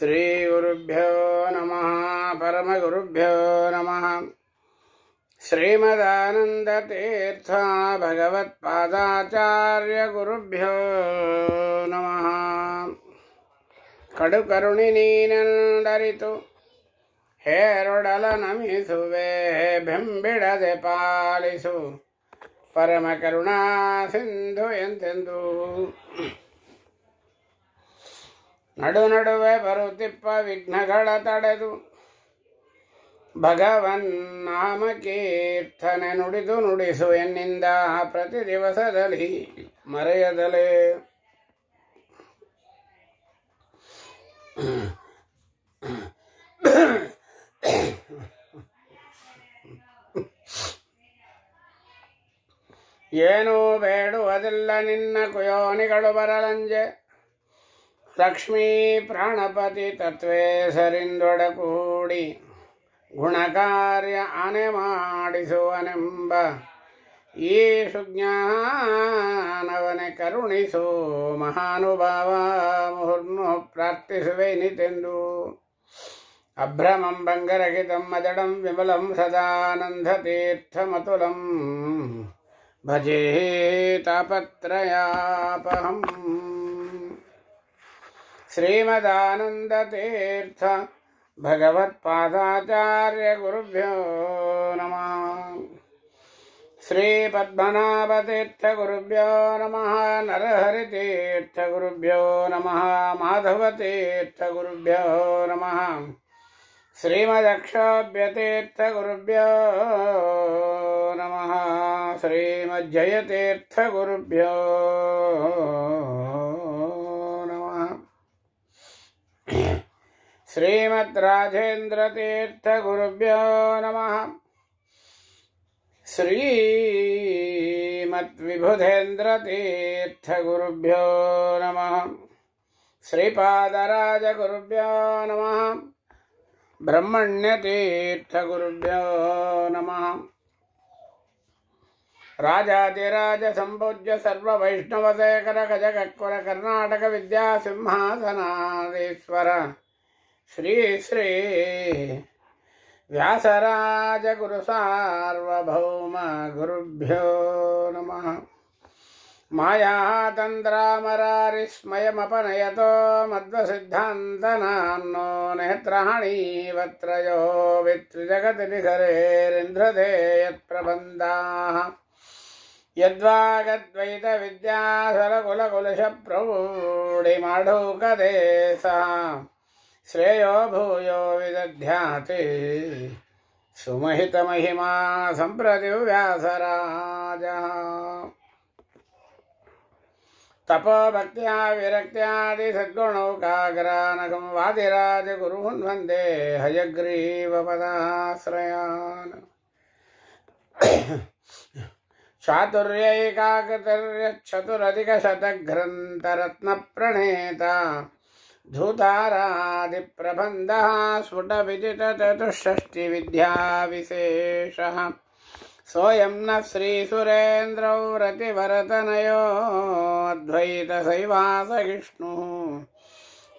ಶ್ರೀಗುರುಭ್ಯೋ ನಮಃ ಪರಮಗುರುಭ್ಯೋ ನಮಃ ಶ್ರೀಮದಾನಂದತೀರ್ಥ ಭಗವತ್ಪಾದಾಚಾರ್ಯ ಗುರುಭ್ಯೋ ನಮಃ ಕಡುಕರುಣಿ ನೀನಂದರಿತು ಹೇರೊಡಲ ನಮಿಸುವೆ ಬೆಂಬಿಡದೆ ಪಾಲಿಸು ಪರಮ ಕರುಣಾ ಸಿಂಧು ಎಂತೆಂದು ನಡು ನಡುವೆ ಬರುತ್ತಿಪ್ಪ ವಿಘ್ನಗಳ ತಡೆದು ಭಗವನ್ ನಾಮ ಕೀರ್ತನೆ ನುಡಿದು ನುಡಿಸು ಎನ್ನಿಂದ ಪ್ರತಿ ದಿವಸದಲ್ಲಿ ಮರೆಯದಲೇ ಏನೂ ಬೇಡುವುದಿಲ್ಲ ನಿನ್ನ ಕುಯೋನಿಗಳು ಬರಲಂಜೆ ಲಕ್ಷ್ಮೀ ಪ್ರಾಣಪತಿ ತತ್ವೇ ಸರಿಂದೊಡಕೂಡಿ ಗುಣಕಾರ್ಯ ಆನೆ ಮಾಡಿಸುವನೆಂಬ ಯೇಷು ಜ್ಞಾನವನೆ ಕರುಣಿಸೋ ಮಹಾನುಭಾವ ಮುಹುರ್ಮು ಪ್ರಾರ್ಥಿಸುವೆ ನಿತೆಂದು అభ్రమం భంగరహితం మదడం విమలం సదానందతీర్థమతులం భజే తాపత్రయాపహం भगवत्पादाचार्यगुरुभ्यो नमः श्रीपद्मनाभतीर्थगुरुभ्यो नमः नरहरितीर्थगुरुभ्यो नमः माधवतीर्थगुरुभ्यो नमः नमः श्रीमज्जयतीर्थगुरुभ्यो श्रीमद्राजेन्द्रतीर्थगुरुभ्यो नमः श्रीमद्विबुधेन्द्रतीर्थगुरुभ्यो नमः श्रीपादराजगुरुभ्यो नमः ब्रह्मण्यतीर्थगुरुभ्यो नमः राजाधिराजसम्पूज्य सर्ववैष्णवशेखरगजगकुरकर्णाटकविद्यासिंहासनादीश्वर ಶ್ರೀ ಶ್ರೀ व्यासराजगुरुसार्वभौम गुरुभ्यो नमः मायातन्द्रामरारिस्मयमपनयतो मध्वसिद्धान्तनाम्नो नेत्रहणीवत्रयो वित्रिजगतिनिखरेरिन्द्रदे यत्प्रबन्धाः यद्वागद्वैतविद्यासरकुलकुलशप्रौढिमाढौकदे सा श्रेय भूय सुमहित भूयो विदध्याति तपोभक्तिया सम्प्रति व्यासराजः वादिराज गुरु वंदे वन्दे हयग्रीवपदाश्रयान् चातुर्यैकाकृतिर्यच्छतुरधिकशतघ्रन्थरत्नप्रणेता धूतारादिप्रबन्धः स्फुटविदितचतुष्षष्टिविद्याविशेषः सोऽयं न श्रीसुरेन्द्रव्रतिवरतनयोऽध्वैतसैवासहिष्णुः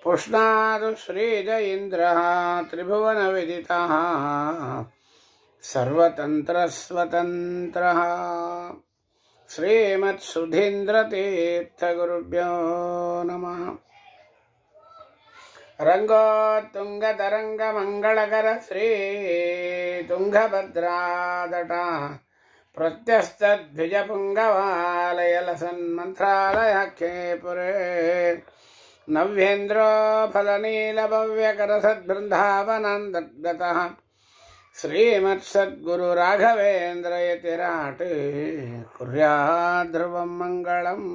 पुष्णादुश्रीजयीन्द्रः त्रिभुवनविदितः सर्वतन्त्रस्वतन्त्रः श्रीमत्सुधीन्द्रतीर्थगुरुभ्यो नमः रङ्गोत्तुङ्गतरङ्गमङ्गलकर श्रीतुङ्गभद्रादटा प्रत्यस्तद्विजपुङ्गवालयलसन्मन्त्रालयाख्येपुरे नव्येन्द्रो फलनीलभव्यकरसद्बृन्दावनान्तर्गतः श्रीमत्सद्गुरुराघवेन्द्रयतिराट् कुर्या ध्रुवं मङ्गलम्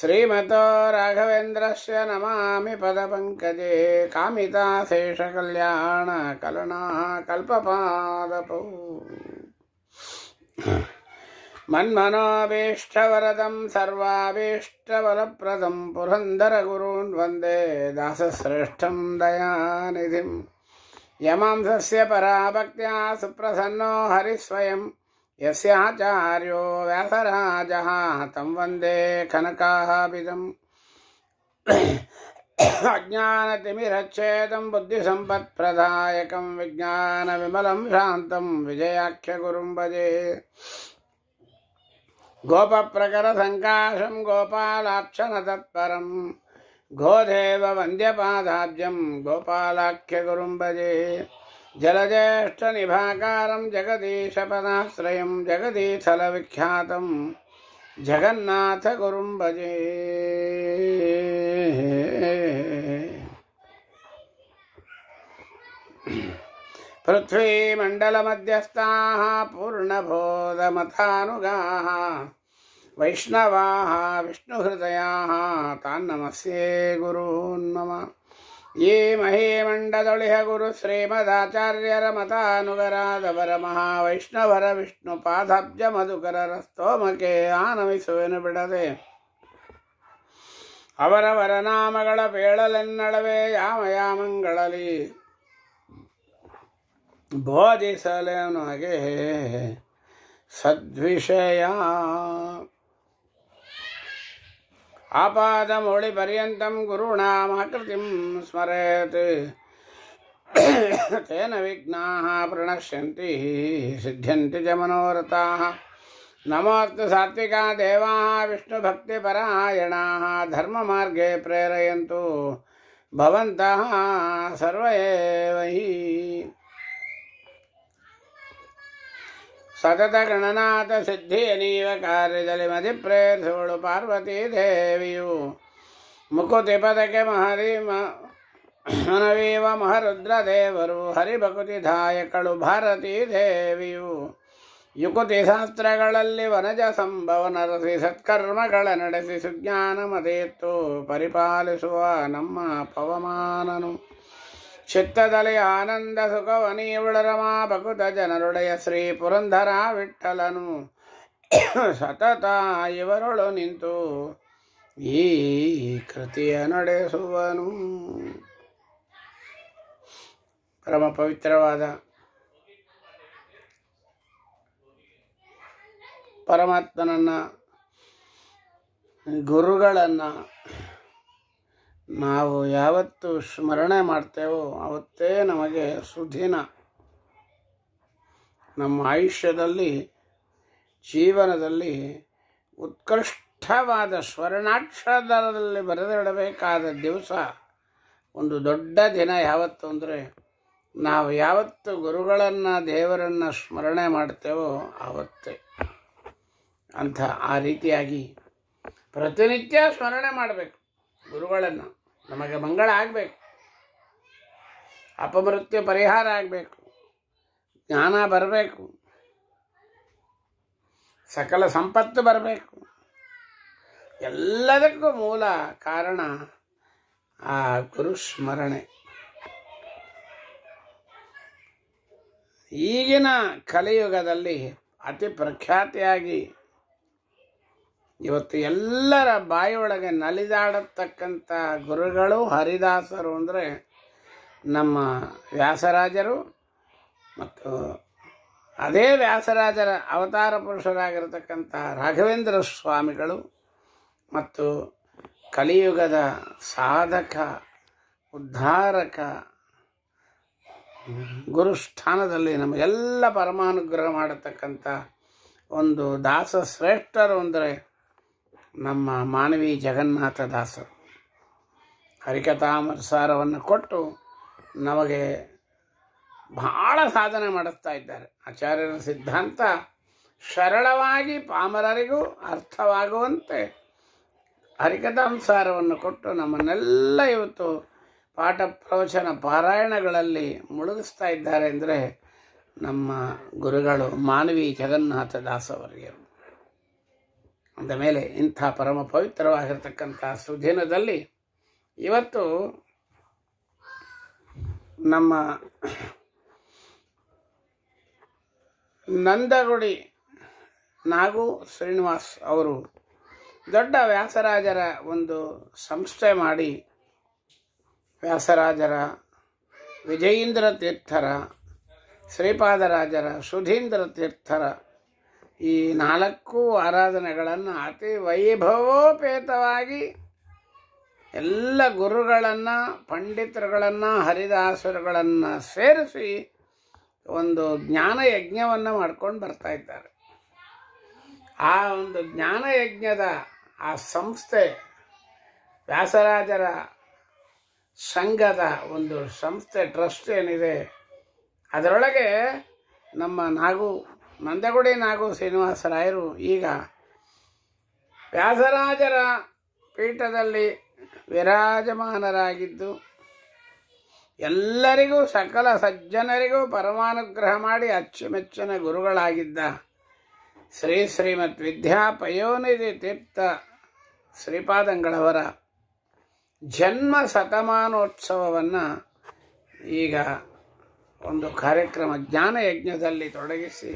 श्रीमतो राघवेन्द्रस्य नमामि पदपङ्कजे कामिता शेषकल्याणकलनाकल्पपादपौ मन्मनोभीष्टवरदं सर्वाभीष्टवरप्रदं वन्दे दासश्रेष्ठं दयानिधिं यमांसस्य परा भक्त्या सुप्रसन्नो हरिस्वयम् यस्याचार्यो व्यासराजः तं वन्दे खनकाभिदम् अज्ञानतिमिरच्छेदं बुद्धिसम्पत्प्रदायकं विज्ञानविमलं शान्तं विजयाख्यगुरुं भजे गोपप्रकरसङ्काशं गोपालाक्षणतत्परं गोधेव वन्द्यपादाब्जं गोपालाख्यगुरुं भजे జలజ్యేష్ఠనిభాకారం జగదీశపదాశ్రయం జగదీథలవిఖ్యాతం జగన్నాథ గురుం భజే पृथ्वीमण्डलमध्यस्थाः पूर्णबोधमथानुगाः वैष्णवाः विष्णुहृदयाः तान्नमस्ये गुरून् मम ಈ ಮಹೀಮಂಡದೊಳಿಹ ಗುರು ಶ್ರೀಮದಾಚಾರ್ಯರ ಮತಾನುಗರಾದವರ ಮಹಾವೈಷ್ಣವರ ವಿಷ್ಣು ಪಾದಬ್ಜ ಮಧುಕರರ ಸ್ತೋಮಕೆ ಆನವಿಸುವೆನು ಬಿಡದೆ ಅವರವರ ನಾಮಗಳ ಬೇಳಲೆನ್ನಡವೆ ಯಾಮ ಯಾಮಂಗಳಲ್ಲಿ ಸದ್ವಿಷಯ ఆపాదమౌళిపర్యంతం గురుణామహకృతిం స్మరేత్ తేన విఘ్నా ప్రణశ్యంతి సిద్ధ్యంతి చ మనోరథా నమోస్తు సాత్వికా దేవా విష్ణుభక్తిపరాయణ ధర్మమార్గే ప్రేరయంతు భవంతः सर्व एव हि ಸತತ ಗಣನಾಥ ಸಿದ್ಧಿಯ ನೀವ ಕಾರ್ಯದಲ್ಲಿ ಮದಿ ಪಾರ್ವತಿ ದೇವಿಯು ಮುಕುತಿ ಪದಕ್ಕೆ ಮಹರಿ ಮನವೀವ ಮಹರುದ್ರ ದೇವರು ಧಾಯಕಳು ಭಾರತೀ ದೇವಿಯು ಯುಕುತಿ ಶಾಸ್ತ್ರಗಳಲ್ಲಿ ವನಜ ಸಂಭವ ನರಸಿ ಸತ್ಕರ್ಮಗಳ ನಡೆಸಿ ಸುಜ್ಞಾನ ಮದೇತ್ತು ಪರಿಪಾಲಿಸುವ ನಮ್ಮ ಪವಮಾನನು ಚಿತ್ತದಲ್ಲಿ ಆನಂದ ಸುಖವನಿಯುಳರಮ ಭಕುತ ಜನರುಡೆಯ ಶ್ರೀ ಪುರಂದರ ವಿಠಲನು ಸತತ ಇವರುಳು ನಿಂತು ಈ ಕೃತಿಯ ನಡೆಸುವನು ಪರಮ ಪವಿತ್ರವಾದ ಪರಮಾತ್ಮನನ್ನು ಗುರುಗಳನ್ನು ನಾವು ಯಾವತ್ತು ಸ್ಮರಣೆ ಮಾಡ್ತೇವೋ ಅವತ್ತೇ ನಮಗೆ ಸುದಿನ ನಮ್ಮ ಆಯುಷ್ಯದಲ್ಲಿ ಜೀವನದಲ್ಲಿ ಉತ್ಕೃಷ್ಟವಾದ ಸ್ವರ್ಣಾಕ್ಷರದಲ್ಲಿ ಬರೆದಿಡಬೇಕಾದ ದಿವಸ ಒಂದು ದೊಡ್ಡ ದಿನ ಯಾವತ್ತು ಅಂದರೆ ನಾವು ಯಾವತ್ತು ಗುರುಗಳನ್ನು ದೇವರನ್ನು ಸ್ಮರಣೆ ಮಾಡ್ತೇವೋ ಆವತ್ತೇ ಅಂಥ ಆ ರೀತಿಯಾಗಿ ಪ್ರತಿನಿತ್ಯ ಸ್ಮರಣೆ ಮಾಡಬೇಕು ಗುರುಗಳನ್ನು ನಮಗೆ ಮಂಗಳ ಆಗಬೇಕು ಅಪಮೃತ್ಯು ಪರಿಹಾರ ಆಗಬೇಕು ಜ್ಞಾನ ಬರಬೇಕು ಸಕಲ ಸಂಪತ್ತು ಬರಬೇಕು ಎಲ್ಲದಕ್ಕೂ ಮೂಲ ಕಾರಣ ಆ ಗುರು ಸ್ಮರಣೆ ಈಗಿನ ಕಲಿಯುಗದಲ್ಲಿ ಅತಿ ಪ್ರಖ್ಯಾತಿಯಾಗಿ ಇವತ್ತು ಎಲ್ಲರ ಬಾಯಿಯೊಳಗೆ ನಲಿದಾಡತಕ್ಕಂಥ ಗುರುಗಳು ಹರಿದಾಸರು ಅಂದರೆ ನಮ್ಮ ವ್ಯಾಸರಾಜರು ಮತ್ತು ಅದೇ ವ್ಯಾಸರಾಜರ ಅವತಾರ ಪುರುಷರಾಗಿರತಕ್ಕಂಥ ರಾಘವೇಂದ್ರ ಸ್ವಾಮಿಗಳು ಮತ್ತು ಕಲಿಯುಗದ ಸಾಧಕ ಉದ್ಧಾರಕ ಗುರುಸ್ಥಾನದಲ್ಲಿ ನಮಗೆಲ್ಲ ಪರಮಾನುಗ್ರಹ ಮಾಡತಕ್ಕಂಥ ಒಂದು ದಾಸ ಶ್ರೇಷ್ಠರು ಅಂದರೆ ನಮ್ಮ ಮಾನವಿ ಜಗನ್ನಾಥ ದಾಸರು ಹರಿಕಥಾಮರ ಕೊಟ್ಟು ನಮಗೆ ಬಹಳ ಸಾಧನೆ ಮಾಡಿಸ್ತಾ ಇದ್ದಾರೆ ಆಚಾರ್ಯರ ಸಿದ್ಧಾಂತ ಸರಳವಾಗಿ ಪಾಮರರಿಗೂ ಅರ್ಥವಾಗುವಂತೆ ಹರಿಕಥಾಂಸಾರವನ್ನು ಕೊಟ್ಟು ನಮ್ಮನ್ನೆಲ್ಲ ಇವತ್ತು ಪಾಠ ಪ್ರವಚನ ಪಾರಾಯಣಗಳಲ್ಲಿ ಮುಳುಗಿಸ್ತಾ ಇದ್ದಾರೆ ಅಂದರೆ ನಮ್ಮ ಗುರುಗಳು ಮಾನವಿ ಜಗನ್ನಾಥ ದಾಸವರಿಗೆ ಅಂದ ಮೇಲೆ ಇಂಥ ಪರಮ ಪವಿತ್ರವಾಗಿರ್ತಕ್ಕಂಥ ಸುದಿನದಲ್ಲಿ ಇವತ್ತು ನಮ್ಮ ನಂದಗುಡಿ ನಾಗು ಶ್ರೀನಿವಾಸ್ ಅವರು ದೊಡ್ಡ ವ್ಯಾಸರಾಜರ ಒಂದು ಸಂಸ್ಥೆ ಮಾಡಿ ವ್ಯಾಸರಾಜರ ವಿಜಯೀಂದ್ರ ತೀರ್ಥರ ಶ್ರೀಪಾದರಾಜರ ಸುಧೀಂದ್ರ ತೀರ್ಥರ ಈ ನಾಲ್ಕು ಆರಾಧನೆಗಳನ್ನು ಅತಿ ವೈಭವೋಪೇತವಾಗಿ ಎಲ್ಲ ಗುರುಗಳನ್ನು ಪಂಡಿತರುಗಳನ್ನು ಹರಿದಾಸರುಗಳನ್ನು ಸೇರಿಸಿ ಒಂದು ಜ್ಞಾನ ಯಜ್ಞವನ್ನು ಮಾಡ್ಕೊಂಡು ಬರ್ತಾ ಇದ್ದಾರೆ ಆ ಒಂದು ಜ್ಞಾನ ಯಜ್ಞದ ಆ ಸಂಸ್ಥೆ ವ್ಯಾಸರಾಜರ ಸಂಘದ ಒಂದು ಸಂಸ್ಥೆ ಟ್ರಸ್ಟ್ ಏನಿದೆ ಅದರೊಳಗೆ ನಮ್ಮ ನಾಗು ನಂದಗುಡಿ ನಾಗು ಶ್ರೀನಿವಾಸರಾಯರು ಈಗ ವ್ಯಾಸರಾಜರ ಪೀಠದಲ್ಲಿ ವಿರಾಜಮಾನರಾಗಿದ್ದು ಎಲ್ಲರಿಗೂ ಸಕಲ ಸಜ್ಜನರಿಗೂ ಪರಮಾನುಗ್ರಹ ಮಾಡಿ ಅಚ್ಚುಮೆಚ್ಚಿನ ಗುರುಗಳಾಗಿದ್ದ ಶ್ರೀ ಶ್ರೀಮತ್ ವಿದ್ಯಾ ಪಯೋನಿಧಿ ತೀರ್ಥ ಶ್ರೀಪಾದಂಗಳವರ ಜನ್ಮ ಶತಮಾನೋತ್ಸವವನ್ನು ಈಗ ಒಂದು ಕಾರ್ಯಕ್ರಮ ಜ್ಞಾನಯಜ್ಞದಲ್ಲಿ ತೊಡಗಿಸಿ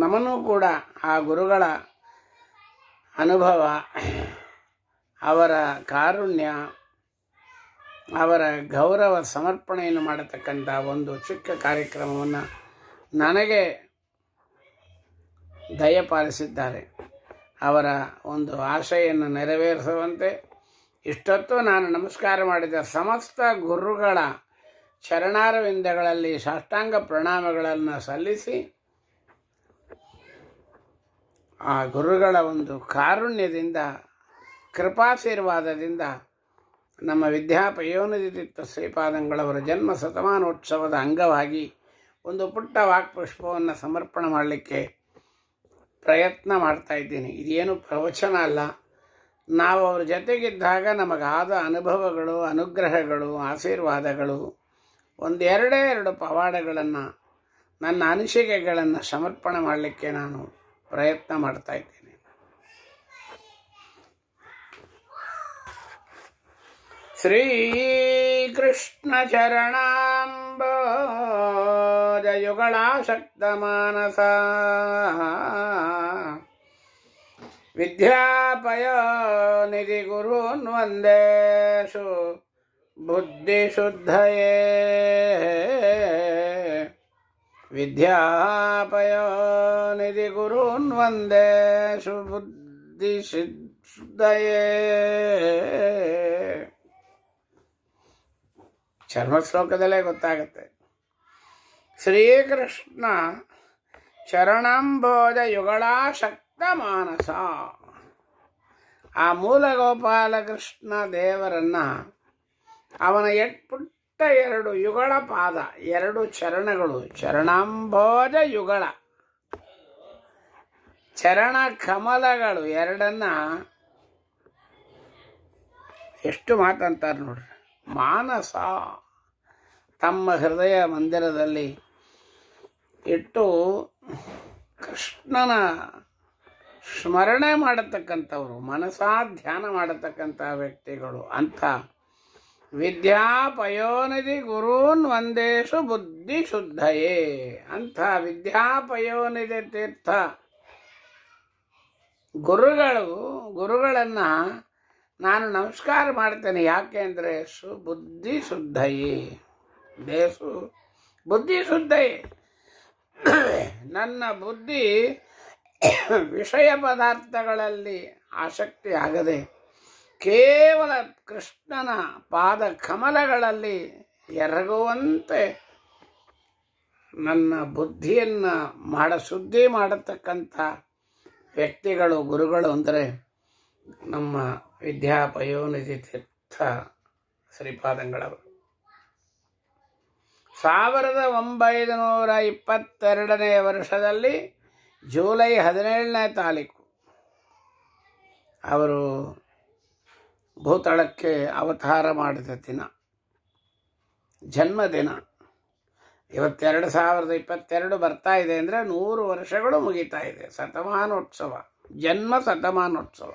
ನಮನೂ ಕೂಡ ಆ ಗುರುಗಳ ಅನುಭವ ಅವರ ಕಾರುಣ್ಯ ಅವರ ಗೌರವ ಸಮರ್ಪಣೆಯನ್ನು ಮಾಡತಕ್ಕಂಥ ಒಂದು ಚಿಕ್ಕ ಕಾರ್ಯಕ್ರಮವನ್ನು ನನಗೆ ದಯಪಾಲಿಸಿದ್ದಾರೆ ಅವರ ಒಂದು ಆಶಯನ್ನು ನೆರವೇರಿಸುವಂತೆ ಇಷ್ಟೊತ್ತು ನಾನು ನಮಸ್ಕಾರ ಮಾಡಿದ ಸಮಸ್ತ ಗುರುಗಳ ಚರಣಾರವಿಂದಗಳಲ್ಲಿ ಸಾಷ್ಟಾಂಗ ಪ್ರಣಾಮಗಳನ್ನು ಸಲ್ಲಿಸಿ ಆ ಗುರುಗಳ ಒಂದು ಕಾರುಣ್ಯದಿಂದ ಕೃಪಾಶೀರ್ವಾದದಿಂದ ನಮ್ಮ ವಿದ್ಯಾಪಯೋನಿದಿತ್ತ ಶ್ರೀಪಾದಂಗಳವರ ಜನ್ಮ ಶತಮಾನೋತ್ಸವದ ಅಂಗವಾಗಿ ಒಂದು ಪುಟ್ಟ ವಾಕ್ಪುಷ್ಪವನ್ನು ಸಮರ್ಪಣೆ ಮಾಡಲಿಕ್ಕೆ ಪ್ರಯತ್ನ ಮಾಡ್ತಾ ಇದ್ದೀನಿ ಇದೇನು ಪ್ರವಚನ ಅಲ್ಲ ನಾವು ಅವ್ರ ಜೊತೆಗಿದ್ದಾಗ ನಮಗಾದ ಅನುಭವಗಳು ಅನುಗ್ರಹಗಳು ಆಶೀರ್ವಾದಗಳು ಒಂದೆರಡೇ ಎರಡು ಪವಾಡಗಳನ್ನು ನನ್ನ ಅನಿಸಿಕೆಗಳನ್ನು ಸಮರ್ಪಣೆ ಮಾಡಲಿಕ್ಕೆ ನಾನು श्री ಪ್ರಯತ್ನ ಮಾಡ್ತಾ विद्यापय श्रीकृष्णचरणाम्बोदयुगलाशक्तमानसा विद्यापयनिधिगुरून् वन्देषु शुद्धये ವಿದ್ಯಾಪಯೋ ನಿಧಿ वन्दे ಸುಬುದ್ಧಿ ಚರ್ಮ ಶ್ಲೋಕದಲ್ಲೇ ಗೊತ್ತಾಗುತ್ತೆ ಶ್ರೀಕೃಷ್ಣ ಚರಣಂಬೋಧ ಯುಗಳಾಶಕ್ತ ಮಾನಸ ಆ ಮೂಲ ಗೋಪಾಲಕೃಷ್ಣ ದೇವರನ್ನು ಅವನ ಎಟ್ಪುಟ್ಟ ಎರಡು ಯುಗಳ ಪಾದ ಎರಡು ಚರಣಗಳು ಚರಣಾಂಬೋದ ಯುಗಳ ಚರಣ ಕಮಲಗಳು ಎರಡನ್ನ ಎಷ್ಟು ಮಾತಂತಾರೆ ನೋಡ್ರಿ ಮಾನಸ ತಮ್ಮ ಹೃದಯ ಮಂದಿರದಲ್ಲಿ ಇಟ್ಟು ಕೃಷ್ಣನ ಸ್ಮರಣೆ ಮಾಡತಕ್ಕಂಥವ್ರು ಮನಸಾ ಧ್ಯಾನ ಮಾಡತಕ್ಕಂಥ ವ್ಯಕ್ತಿಗಳು ಅಂತ ವಿದ್ಯಾಪಯೋನಿಧಿ ಗುರೂನ್ ಒಂದೇಶು ಬುದ್ಧಿ ಶುದ್ಧಯೇ ಅಂಥ ವಿದ್ಯಾಪಯೋನಿಧಿ ತೀರ್ಥ ಗುರುಗಳು ಗುರುಗಳನ್ನು ನಾನು ನಮಸ್ಕಾರ ಮಾಡ್ತೇನೆ ಯಾಕೆ ಅಂದರೆ ಸು ಬುದ್ಧಿ ಶುದ್ಧಯೇ ದೇಸು ಬುದ್ಧಿ ಶುದ್ಧಯೇ ನನ್ನ ಬುದ್ಧಿ ವಿಷಯ ಪದಾರ್ಥಗಳಲ್ಲಿ ಆಸಕ್ತಿ ಆಗದೆ ಕೇವಲ ಕೃಷ್ಣನ ಪಾದ ಕಮಲಗಳಲ್ಲಿ ಎರಗುವಂತೆ ನನ್ನ ಬುದ್ಧಿಯನ್ನು ಮಾಡ ಸುದ್ದಿ ಮಾಡತಕ್ಕಂಥ ವ್ಯಕ್ತಿಗಳು ಗುರುಗಳು ಅಂದರೆ ನಮ್ಮ ವಿದ್ಯಾಪಯೋನಿಧಿ ತೀರ್ಥ ಶ್ರೀಪಾದಂಗಳವರು ಸಾವಿರದ ಒಂಬೈನೂರ ಇಪ್ಪತ್ತೆರಡನೇ ವರ್ಷದಲ್ಲಿ ಜೂಲೈ ಹದಿನೇಳನೇ ತಾರೀಕು ಅವರು ಭೂತಳಕ್ಕೆ ಅವತಾರ ಮಾಡಿದ ದಿನ ಜನ್ಮದಿನ ಇವತ್ತೆರಡು ಸಾವಿರದ ಇಪ್ಪತ್ತೆರಡು ಬರ್ತಾ ಇದೆ ಅಂದರೆ ನೂರು ವರ್ಷಗಳು ಮುಗಿತಾ ಇದೆ ಶತಮಾನೋತ್ಸವ ಜನ್ಮ ಶತಮಾನೋತ್ಸವ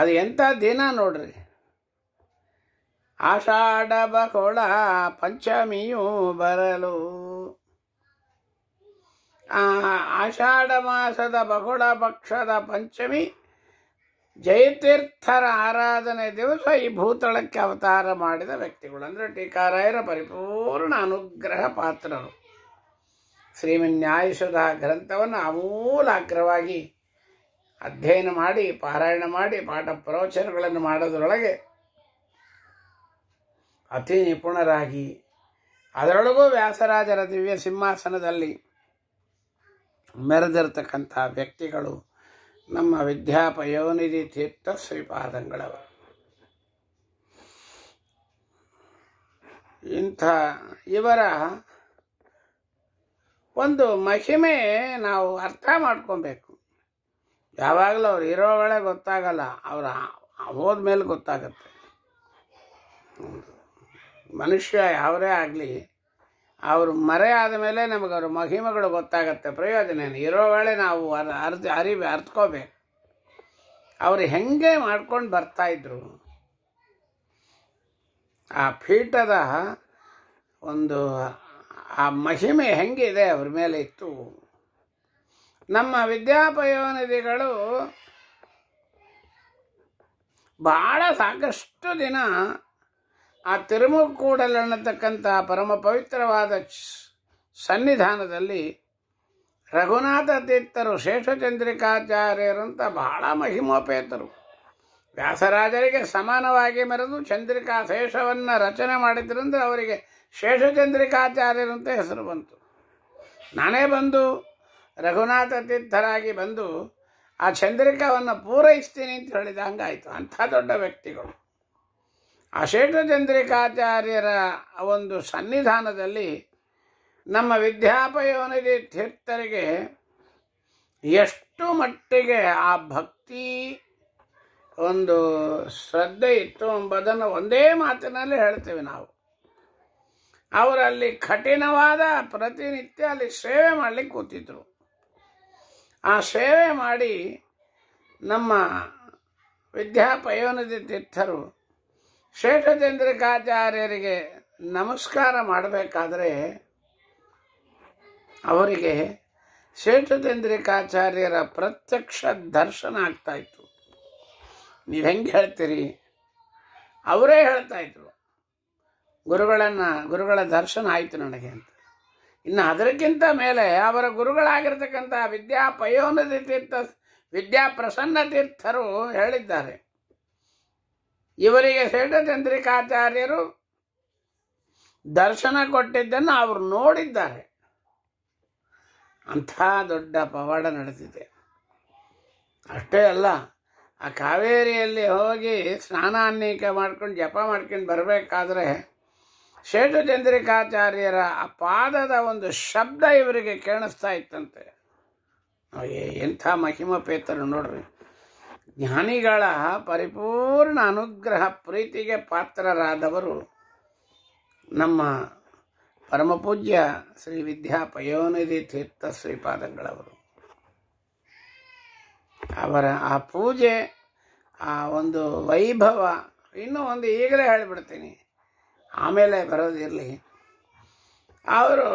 ಅದು ಎಂಥ ದಿನ ನೋಡ್ರಿ ಆಷಾಢ ಬಹುಳ ಪಂಚಮಿಯೂ ಬರಲು ಆಷಾಢ ಮಾಸದ ಬಹುಳ ಪಕ್ಷದ ಪಂಚಮಿ ಜಯತೀರ್ಥರ ಆರಾಧನೆ ದಿವಸ ಈ ಭೂತಳಕ್ಕೆ ಅವತಾರ ಮಾಡಿದ ವ್ಯಕ್ತಿಗಳು ಅಂದರೆ ಟೀಕಾರಾಯರ ಪರಿಪೂರ್ಣ ಅನುಗ್ರಹ ಪಾತ್ರರು ಶ್ರೀಮನ್ಯಾಯಸುಧ ಗ್ರಂಥವನ್ನು ಅಗ್ರವಾಗಿ ಅಧ್ಯಯನ ಮಾಡಿ ಪಾರಾಯಣ ಮಾಡಿ ಪಾಠ ಪ್ರವಚನಗಳನ್ನು ಮಾಡೋದರೊಳಗೆ ಅತಿ ನಿಪುಣರಾಗಿ ಅದರೊಳಗೂ ವ್ಯಾಸರಾಜರ ದಿವ್ಯ ಸಿಂಹಾಸನದಲ್ಲಿ ಮೆರೆದಿರತಕ್ಕಂಥ ವ್ಯಕ್ತಿಗಳು ನಮ್ಮ ವಿದ್ಯಾಪಯೋನಿಧಿ ತೀರ್ಥ ಶ್ರೀಪಾದಂಗಳವ ಇಂಥ ಇವರ ಒಂದು ಮಹಿಮೆ ನಾವು ಅರ್ಥ ಮಾಡ್ಕೊಬೇಕು ಯಾವಾಗಲೂ ಅವ್ರು ಇರೋಗಳೇ ಗೊತ್ತಾಗಲ್ಲ ಅವರ ಮೇಲೆ ಗೊತ್ತಾಗತ್ತೆ ಮನುಷ್ಯ ಯಾವರೇ ಆಗಲಿ ಅವರು ಮರೆ ಆದ ಮೇಲೆ ನಮಗೆ ಅವ್ರ ಮಹಿಮೆಗಳು ಗೊತ್ತಾಗತ್ತೆ ಪ್ರಯೋಜನ ಇರೋ ವೇಳೆ ನಾವು ಅರ್ಧ ಅರಿ ಅರ್ತ್ಕೋಬೇಕು ಅವರು ಹೆಂಗೆ ಮಾಡ್ಕೊಂಡು ಬರ್ತಾಯಿದ್ರು ಆ ಪೀಠದ ಒಂದು ಆ ಮಹಿಮೆ ಹೆಂಗಿದೆ ಅವ್ರ ಮೇಲೆ ಇತ್ತು ನಮ್ಮ ವಿದ್ಯಾಪಯೋನಿಧಿಗಳು ಭಾಳ ಸಾಕಷ್ಟು ದಿನ ಆ ಅನ್ನತಕ್ಕಂಥ ಪರಮ ಪವಿತ್ರವಾದ ಸನ್ನಿಧಾನದಲ್ಲಿ ರಘುನಾಥ ತೀರ್ಥರು ಅಂತ ಬಹಳ ಮಹಿಮೋಪೇತರು ವ್ಯಾಸರಾಜರಿಗೆ ಸಮಾನವಾಗಿ ಮೆರೆದು ಚಂದ್ರಿಕಾ ಶೇಷವನ್ನು ರಚನೆ ಮಾಡಿದ್ರಿಂದ ಅವರಿಗೆ ಶೇಷಚಂದ್ರಿಕಾಚಾರ್ಯರಂತ ಹೆಸರು ಬಂತು ನಾನೇ ಬಂದು ರಘುನಾಥ ತೀರ್ಥರಾಗಿ ಬಂದು ಆ ಚಂದ್ರಿಕಾವನ್ನು ಪೂರೈಸ್ತೀನಿ ಅಂತ ಹೇಳಿದ ಹಂಗಾಯಿತು ಅಂಥ ದೊಡ್ಡ ವ್ಯಕ್ತಿಗಳು ಅಶೇಷಚಂದ್ರಿಕಾಚಾರ್ಯರ ಒಂದು ಸನ್ನಿಧಾನದಲ್ಲಿ ನಮ್ಮ ವಿದ್ಯಾಪಯೋನಿಧಿ ತೀರ್ಥರಿಗೆ ಎಷ್ಟು ಮಟ್ಟಿಗೆ ಆ ಭಕ್ತಿ ಒಂದು ಶ್ರದ್ಧೆ ಇತ್ತು ಎಂಬುದನ್ನು ಒಂದೇ ಮಾತಿನಲ್ಲಿ ಹೇಳ್ತೇವೆ ನಾವು ಅವರಲ್ಲಿ ಕಠಿಣವಾದ ಪ್ರತಿನಿತ್ಯ ಅಲ್ಲಿ ಸೇವೆ ಮಾಡಲಿಕ್ಕೆ ಕೂತಿದ್ರು ಆ ಸೇವೆ ಮಾಡಿ ನಮ್ಮ ವಿದ್ಯಾಪಯೋನಿಧಿ ತೀರ್ಥರು ಶೇಷಚಂದ್ರಿಕಾಚಾರ್ಯರಿಗೆ ನಮಸ್ಕಾರ ಮಾಡಬೇಕಾದ್ರೆ ಅವರಿಗೆ ಶ್ರೇಷ್ಠಚಂದ್ರಿಕಾಚಾರ್ಯರ ಪ್ರತ್ಯಕ್ಷ ದರ್ಶನ ಆಗ್ತಾಯಿತ್ತು ನೀವು ಹೆಂಗೆ ಹೇಳ್ತೀರಿ ಅವರೇ ಹೇಳ್ತಾಯಿದ್ರು ಗುರುಗಳನ್ನು ಗುರುಗಳ ದರ್ಶನ ಆಯಿತು ನನಗೆ ಅಂತ ಇನ್ನು ಅದಕ್ಕಿಂತ ಮೇಲೆ ಅವರ ಗುರುಗಳಾಗಿರ್ತಕ್ಕಂಥ ವಿದ್ಯಾ ಪಯೋನದಿ ತೀರ್ಥ ವಿದ್ಯಾ ಪ್ರಸನ್ನ ತೀರ್ಥರು ಹೇಳಿದ್ದಾರೆ ಇವರಿಗೆ ಚಂದ್ರಿಕಾಚಾರ್ಯರು ದರ್ಶನ ಕೊಟ್ಟಿದ್ದನ್ನು ಅವರು ನೋಡಿದ್ದಾರೆ ಅಂಥ ದೊಡ್ಡ ಪವಾಡ ನಡೆದಿದೆ ಅಷ್ಟೇ ಅಲ್ಲ ಆ ಕಾವೇರಿಯಲ್ಲಿ ಹೋಗಿ ಸ್ನಾನ ಮಾಡ್ಕೊಂಡು ಜಪ ಮಾಡ್ಕೊಂಡು ಬರಬೇಕಾದ್ರೆ ಶೇಷಚಂದ್ರಿಕಾಚಾರ್ಯರ ಆ ಪಾದದ ಒಂದು ಶಬ್ದ ಇವರಿಗೆ ಕೇಳಿಸ್ತಾ ಇತ್ತಂತೆ ಎಂಥ ಪೇತರು ನೋಡ್ರಿ ಜ್ಞಾನಿಗಳ ಪರಿಪೂರ್ಣ ಅನುಗ್ರಹ ಪ್ರೀತಿಗೆ ಪಾತ್ರರಾದವರು ನಮ್ಮ ಪರಮಪೂಜ್ಯ ಶ್ರೀ ವಿದ್ಯಾ ಪಯೋನಿಧಿ ತೀರ್ಥ ಶ್ರೀಪಾದಂಗಳವರು ಅವರ ಆ ಪೂಜೆ ಆ ಒಂದು ವೈಭವ ಇನ್ನೂ ಒಂದು ಈಗಲೇ ಹೇಳಿಬಿಡ್ತೀನಿ ಆಮೇಲೆ ಬರೋದಿರಲಿ ಅವರು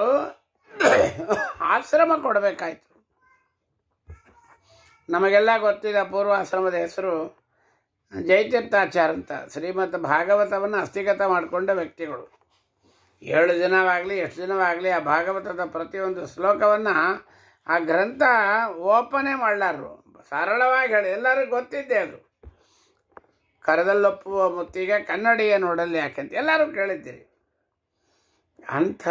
ಆಶ್ರಮ ಕೊಡಬೇಕಾಯ್ತು ನಮಗೆಲ್ಲ ಗೊತ್ತಿದೆ ಪೂರ್ವಾಶ್ರಮದ ಹೆಸರು ಜೈತೀರ್ಥಾಚಾರ ಅಂತ ಶ್ರೀಮದ್ ಭಾಗವತವನ್ನು ಅಸ್ಥಿಗತ ಮಾಡಿಕೊಂಡ ವ್ಯಕ್ತಿಗಳು ಏಳು ದಿನವಾಗಲಿ ಎಷ್ಟು ದಿನವಾಗಲಿ ಆ ಭಾಗವತದ ಪ್ರತಿಯೊಂದು ಶ್ಲೋಕವನ್ನು ಆ ಗ್ರಂಥ ಓಪನೇ ಮಾಡಲಾರರು ಸರಳವಾಗಿ ಹೇಳಿ ಎಲ್ಲರಿಗೂ ಗೊತ್ತಿದ್ದೆ ಅದು ಕರದಲ್ಲೊಪ್ಪುವ ಮುತ್ತಿಗೆ ಕನ್ನಡಿಯ ನೋಡಲ್ಲಿ ಯಾಕೆಂತ ಎಲ್ಲರೂ ಕೇಳಿದ್ದೀರಿ ಅಂಥ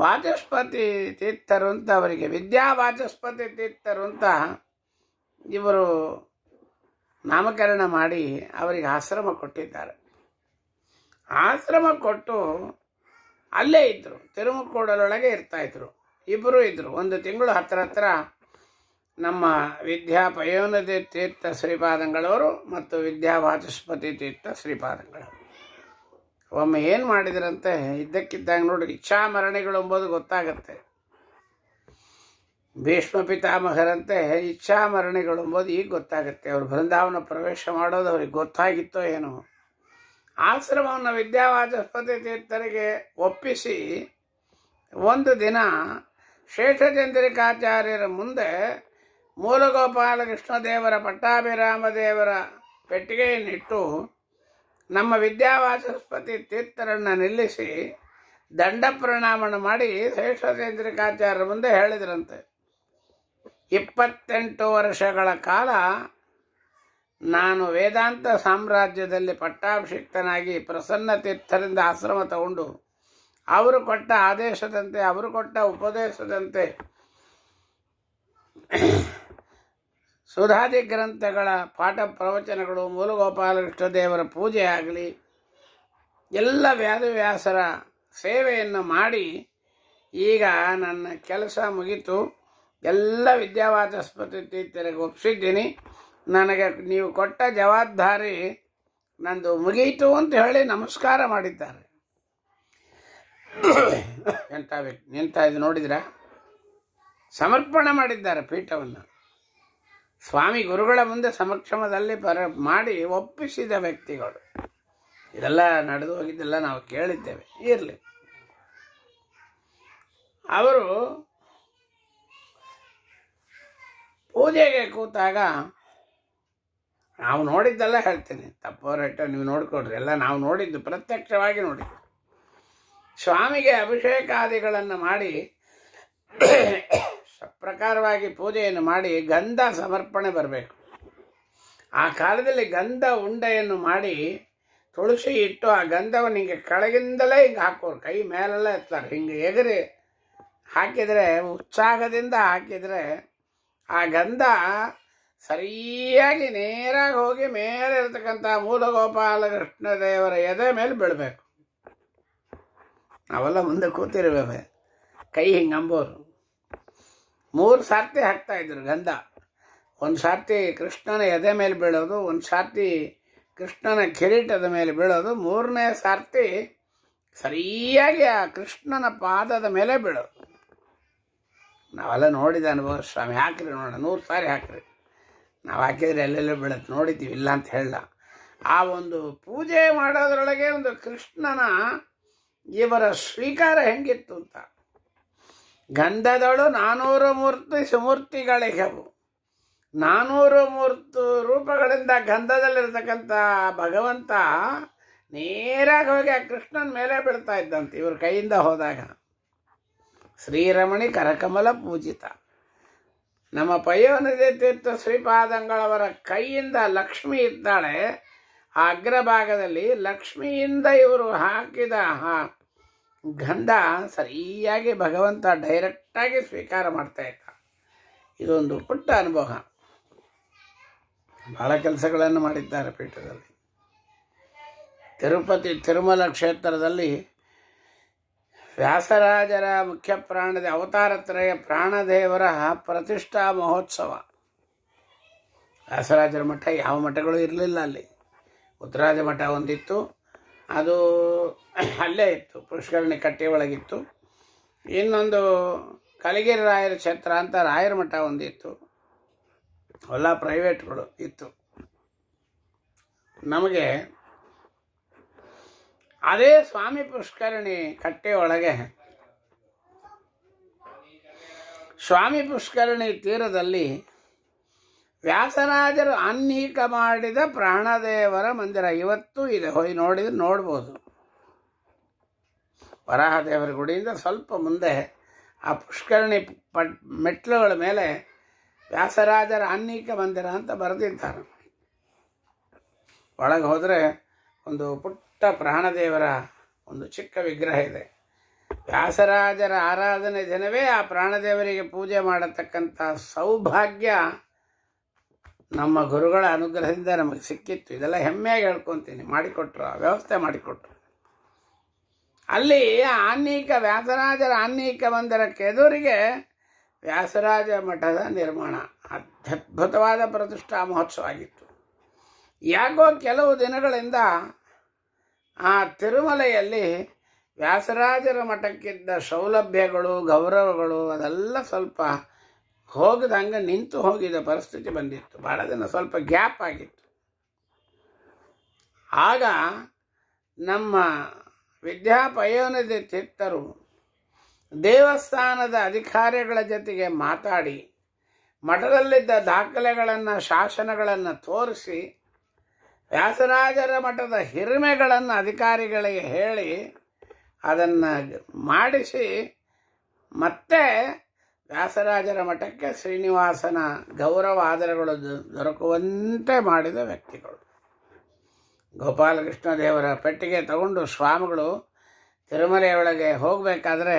ವಾಚಸ್ಪತಿ ತೀರ್ಥರು ಅಂತ ಅವರಿಗೆ ವಿದ್ಯಾ ವಾಚಸ್ಪತಿ ತೀರ್ಥರು ಅಂತ ಇವರು ನಾಮಕರಣ ಮಾಡಿ ಅವರಿಗೆ ಆಶ್ರಮ ಕೊಟ್ಟಿದ್ದಾರೆ ಆಶ್ರಮ ಕೊಟ್ಟು ಅಲ್ಲೇ ಇದ್ದರು ತಿರುಮಕೋಡಲೊಳಗೆ ಇರ್ತಾಯಿದ್ರು ಇಬ್ಬರು ಇದ್ದರು ಒಂದು ತಿಂಗಳು ಹತ್ರ ಹತ್ರ ನಮ್ಮ ವಿದ್ಯಾ ಪಯೋನದಿ ತೀರ್ಥ ಶ್ರೀಪಾದಂಗಳವರು ಮತ್ತು ವಿದ್ಯಾ ವಾಚಸ್ಪತಿ ತೀರ್ಥ ಶ್ರೀಪಾದಂಗಳವರು ಒಮ್ಮೆ ಏನು ಮಾಡಿದ್ರಂತೆ ಇದ್ದಕ್ಕಿದ್ದಂಗೆ ನೋಡಿ ಇಚ್ಛಾ ಮರಣಿಗಳು ಎಂಬುದು ಗೊತ್ತಾಗತ್ತೆ ಭೀಷ್ಮ ಪಿತಾಮಹರಂತೆ ಇಚ್ಛಾ ಮರಣಿಗಳು ಎಂಬುದು ಈಗ ಗೊತ್ತಾಗುತ್ತೆ ಅವರು ಬೃಂದಾವನ ಪ್ರವೇಶ ಮಾಡೋದು ಅವ್ರಿಗೆ ಗೊತ್ತಾಗಿತ್ತೋ ಏನೋ ಆಶ್ರಮವನ್ನು ವಿದ್ಯಾವಾಚಸ್ಪತಿ ತೀರ್ಥರಿಗೆ ಒಪ್ಪಿಸಿ ಒಂದು ದಿನ ಶೇಷಚಂದ್ರಿಕಾಚಾರ್ಯರ ಮುಂದೆ ದೇವರ ಪಟ್ಟಾಭಿರಾಮ ದೇವರ ಪೆಟ್ಟಿಗೆಯನ್ನಿಟ್ಟು ನಮ್ಮ ವಿದ್ಯಾವಾಚಸ್ಪತಿ ತೀರ್ಥರನ್ನು ನಿಲ್ಲಿಸಿ ದಂಡ ಪ್ರಣಾಮಣ ಮಾಡಿ ಶೇಷಚಂದ್ರಿಕಾಚಾರ್ಯರ ಮುಂದೆ ಹೇಳಿದ್ರಂತೆ ಇಪ್ಪತ್ತೆಂಟು ವರ್ಷಗಳ ಕಾಲ ನಾನು ವೇದಾಂತ ಸಾಮ್ರಾಜ್ಯದಲ್ಲಿ ಪಟ್ಟಾಭಿಷಿಕ್ತನಾಗಿ ಪ್ರಸನ್ನ ತೀರ್ಥರಿಂದ ಆಶ್ರಮ ತಗೊಂಡು ಅವರು ಕೊಟ್ಟ ಆದೇಶದಂತೆ ಅವರು ಕೊಟ್ಟ ಉಪದೇಶದಂತೆ ಸುಧಾದಿ ಗ್ರಂಥಗಳ ಪಾಠ ಪ್ರವಚನಗಳು ಮೂಲಗೋಪಾಲಕೃಷ್ಣ ದೇವರ ಪೂಜೆ ಆಗಲಿ ಎಲ್ಲ ವ್ಯಾಸರ ಸೇವೆಯನ್ನು ಮಾಡಿ ಈಗ ನನ್ನ ಕೆಲಸ ಮುಗಿತು ಎಲ್ಲ ವಿದ್ಯಾವಾಚಸ್ಪತಿ ತೀರ್ಥರಿಗೆ ಒಪ್ಪಿಸಿದ್ದೀನಿ ನನಗೆ ನೀವು ಕೊಟ್ಟ ಜವಾಬ್ದಾರಿ ನಂದು ಮುಗಿಯಿತು ಅಂತ ಹೇಳಿ ನಮಸ್ಕಾರ ಮಾಡಿದ್ದಾರೆ ಎಂಥ ವ್ಯಕ್ತಿ ಎಂಥ ಇದು ನೋಡಿದ್ರ ಸಮರ್ಪಣೆ ಮಾಡಿದ್ದಾರೆ ಪೀಠವನ್ನು ಸ್ವಾಮಿ ಗುರುಗಳ ಮುಂದೆ ಸಮಕ್ಷಮದಲ್ಲಿ ಬರ ಮಾಡಿ ಒಪ್ಪಿಸಿದ ವ್ಯಕ್ತಿಗಳು ಇದೆಲ್ಲ ನಡೆದು ಹೋಗಿದ್ದೆಲ್ಲ ನಾವು ಕೇಳಿದ್ದೇವೆ ಇರಲಿ ಅವರು ಪೂಜೆಗೆ ಕೂತಾಗ ನಾವು ನೋಡಿದ್ದೆಲ್ಲ ಹೇಳ್ತೀನಿ ತಪ್ಪೋರೆಟ್ಟ ನೀವು ನೋಡಿಕೊಡ್ರಿ ಎಲ್ಲ ನಾವು ನೋಡಿದ್ದು ಪ್ರತ್ಯಕ್ಷವಾಗಿ ನೋಡಿದ್ದು ಸ್ವಾಮಿಗೆ ಅಭಿಷೇಕಾದಿಗಳನ್ನು ಮಾಡಿ ಪ್ರಕಾರವಾಗಿ ಪೂಜೆಯನ್ನು ಮಾಡಿ ಗಂಧ ಸಮರ್ಪಣೆ ಬರಬೇಕು ಆ ಕಾಲದಲ್ಲಿ ಗಂಧ ಉಂಡೆಯನ್ನು ಮಾಡಿ ತುಳಸಿ ಇಟ್ಟು ಆ ಗಂಧವನ್ನು ಹಿಂಗೆ ಕೆಳಗಿಂದಲೇ ಹಿಂಗೆ ಹಾಕೋರು ಕೈ ಮೇಲೆಲ್ಲ ಎತ್ತಾರೆ ಹಿಂಗೆ ಎಗರಿ ಹಾಕಿದರೆ ಉತ್ಸಾಹದಿಂದ ಹಾಕಿದರೆ ಆ ಗಂಧ ಸರಿಯಾಗಿ ನೇರಾಗಿ ಹೋಗಿ ಮೇಲೆ ಇರತಕ್ಕಂಥ ಮೂಲಗೋಪಾಲ ದೇವರ ಎದೆ ಮೇಲೆ ಬೀಳಬೇಕು ಅವೆಲ್ಲ ಮುಂದೆ ಕೂತಿರ್ಬೇಕು ಕೈ ಹಿಂಗೆ ಅಂಬೋರು ಮೂರು ಸಾರ್ತಿ ಹಾಕ್ತಾಯಿದ್ರು ಗಂಧ ಒಂದು ಸಾರ್ತಿ ಕೃಷ್ಣನ ಎದೆ ಮೇಲೆ ಬೀಳೋದು ಒಂದು ಸಾರ್ತಿ ಕೃಷ್ಣನ ಕಿರೀಟದ ಮೇಲೆ ಬೀಳೋದು ಮೂರನೇ ಸಾರ್ತಿ ಸರಿಯಾಗಿ ಆ ಕೃಷ್ಣನ ಪಾದದ ಮೇಲೆ ಬೀಳೋದು ನಾವೆಲ್ಲ ನೋಡಿದ ಅನುಭವ ಸ್ವಾಮಿ ಹಾಕ್ರಿ ನೋಡೋಣ ನೂರು ಸಾರಿ ಹಾಕಿರಿ ನಾವು ಹಾಕಿದರೆ ಎಲ್ಲೆಲ್ಲೋ ಬೀಳುತ್ತೆ ನೋಡಿದ್ದೀವಿ ಇಲ್ಲ ಅಂತ ಹೇಳಲ್ಲ ಆ ಒಂದು ಪೂಜೆ ಮಾಡೋದ್ರೊಳಗೆ ಒಂದು ಕೃಷ್ಣನ ಇವರ ಸ್ವೀಕಾರ ಹೆಂಗಿತ್ತು ಅಂತ ಗಂಧದಳು ನಾನೂರು ಮೂರ್ತಿ ಸುಮೂರ್ತಿಗಳಿಗವು ನಾನೂರು ಮೂರ್ತು ರೂಪಗಳಿಂದ ಗಂಧದಲ್ಲಿರ್ತಕ್ಕಂಥ ಭಗವಂತ ನೇರಾಗಿ ಹೋಗಿ ಆ ಕೃಷ್ಣನ ಮೇಲೆ ಬಿಡ್ತಾ ಇದ್ದಂತೆ ಇವ್ರ ಕೈಯಿಂದ ಹೋದಾಗ ಶ್ರೀರಮಣಿ ಕರಕಮಲ ಪೂಜಿತ ನಮ್ಮ ಪಯೋನಿಧಿ ತೀರ್ಥ ಶ್ರೀಪಾದಂಗಳವರ ಕೈಯಿಂದ ಲಕ್ಷ್ಮಿ ಇದ್ದಾಳೆ ಆ ಅಗ್ರಭಾಗದಲ್ಲಿ ಲಕ್ಷ್ಮಿಯಿಂದ ಇವರು ಹಾಕಿದ ಗಂಧ ಸರಿಯಾಗಿ ಭಗವಂತ ಡೈರೆಕ್ಟಾಗಿ ಸ್ವೀಕಾರ ಮಾಡ್ತಾ ಇದ್ದ ಇದೊಂದು ಪುಟ್ಟ ಅನುಭವ ಭಾಳ ಕೆಲಸಗಳನ್ನು ಮಾಡಿದ್ದಾರೆ ಪೀಠದಲ್ಲಿ ತಿರುಪತಿ ತಿರುಮಲ ಕ್ಷೇತ್ರದಲ್ಲಿ ವ್ಯಾಸರಾಜರ ಮುಖ್ಯ ಪ್ರಾಣದ ಅವತಾರತ್ರಯ ಪ್ರಾಣದೇವರ ಪ್ರತಿಷ್ಠಾ ಮಹೋತ್ಸವ ವ್ಯಾಸರಾಜರ ಮಠ ಯಾವ ಮಠಗಳು ಇರಲಿಲ್ಲ ಅಲ್ಲಿ ಉತ್ತರಾಜ ಮಠ ಒಂದಿತ್ತು ಅದು ಅಲ್ಲೇ ಇತ್ತು ಪುಷ್ಕರಣಿ ಕಟ್ಟೆ ಒಳಗಿತ್ತು ಇನ್ನೊಂದು ಕಲಿಗೆರೆ ರಾಯರ ಛತ್ರ ಅಂತ ರಾಯರ ಮಠ ಒಂದಿತ್ತು ಎಲ್ಲ ಪ್ರೈವೇಟ್ಗಳು ಇತ್ತು ನಮಗೆ ಅದೇ ಸ್ವಾಮಿ ಪುಷ್ಕರಣಿ ಕಟ್ಟೆ ಒಳಗೆ ಸ್ವಾಮಿ ಪುಷ್ಕರಣಿ ತೀರದಲ್ಲಿ ವ್ಯಾಸರಾಜರು ಅನ್ನಿಕ ಮಾಡಿದ ಪ್ರಾಣದೇವರ ಮಂದಿರ ಇವತ್ತು ಇದೆ ಹೋಗಿ ನೋಡಿದ್ರೆ ನೋಡ್ಬೋದು ವರಾಹ ದೇವರ ಗುಡಿಯಿಂದ ಸ್ವಲ್ಪ ಮುಂದೆ ಆ ಪುಷ್ಕರಣಿ ಪಟ್ ಮೆಟ್ಲುಗಳ ಮೇಲೆ ವ್ಯಾಸರಾಜರ ಅನ್ನೀಕ ಮಂದಿರ ಅಂತ ಬರೆದಿದ್ದಾರೆ ಒಳಗೆ ಹೋದರೆ ಒಂದು ಪುಟ್ಟ ಪ್ರಾಣದೇವರ ಒಂದು ಚಿಕ್ಕ ವಿಗ್ರಹ ಇದೆ ವ್ಯಾಸರಾಜರ ಆರಾಧನೆ ದಿನವೇ ಆ ಪ್ರಾಣದೇವರಿಗೆ ಪೂಜೆ ಮಾಡತಕ್ಕಂಥ ಸೌಭಾಗ್ಯ ನಮ್ಮ ಗುರುಗಳ ಅನುಗ್ರಹದಿಂದ ನಮಗೆ ಸಿಕ್ಕಿತ್ತು ಇದೆಲ್ಲ ಹೆಮ್ಮೆಯಾಗಿ ಹೇಳ್ಕೊತೀನಿ ಮಾಡಿಕೊಟ್ರು ವ್ಯವಸ್ಥೆ ಮಾಡಿಕೊಟ್ರು ಅಲ್ಲಿ ಆನ್ಯಿಕ ವ್ಯಾಸರಾಜರ ಆನ್ನೀಕ ಮಂದಿರ ಎದುರಿಗೆ ವ್ಯಾಸರಾಜ ಮಠದ ನಿರ್ಮಾಣ ಅತ್ಯದ್ಭುತವಾದ ಪ್ರತಿಷ್ಠಾ ಮಹೋತ್ಸವ ಆಗಿತ್ತು ಯಾಕೋ ಕೆಲವು ದಿನಗಳಿಂದ ಆ ತಿರುಮಲೆಯಲ್ಲಿ ವ್ಯಾಸರಾಜರ ಮಠಕ್ಕಿದ್ದ ಸೌಲಭ್ಯಗಳು ಗೌರವಗಳು ಅದೆಲ್ಲ ಸ್ವಲ್ಪ ಹೋಗದ ನಿಂತು ಹೋಗಿದ ಪರಿಸ್ಥಿತಿ ಬಂದಿತ್ತು ಭಾಳ ದಿನ ಸ್ವಲ್ಪ ಗ್ಯಾಪ್ ಆಗಿತ್ತು ಆಗ ನಮ್ಮ ವಿದ್ಯಾಪಯೋನದ ತೀರ್ಥರು ದೇವಸ್ಥಾನದ ಅಧಿಕಾರಿಗಳ ಜೊತೆಗೆ ಮಾತಾಡಿ ಮಠದಲ್ಲಿದ್ದ ದಾಖಲೆಗಳನ್ನು ಶಾಸನಗಳನ್ನು ತೋರಿಸಿ ವ್ಯಾಸರಾಜರ ಮಠದ ಹಿರಿಮೆಗಳನ್ನು ಅಧಿಕಾರಿಗಳಿಗೆ ಹೇಳಿ ಅದನ್ನು ಮಾಡಿಸಿ ಮತ್ತೆ ವ್ಯಾಸರಾಜರ ಮಠಕ್ಕೆ ಶ್ರೀನಿವಾಸನ ಗೌರವ ಆಧಾರಗಳು ದೊರಕುವಂತೆ ಮಾಡಿದ ವ್ಯಕ್ತಿಗಳು ಗೋಪಾಲಕೃಷ್ಣ ದೇವರ ಪೆಟ್ಟಿಗೆ ತಗೊಂಡು ಸ್ವಾಮಿಗಳು ತಿರುಮಲೆಯೊಳಗೆ ಹೋಗಬೇಕಾದ್ರೆ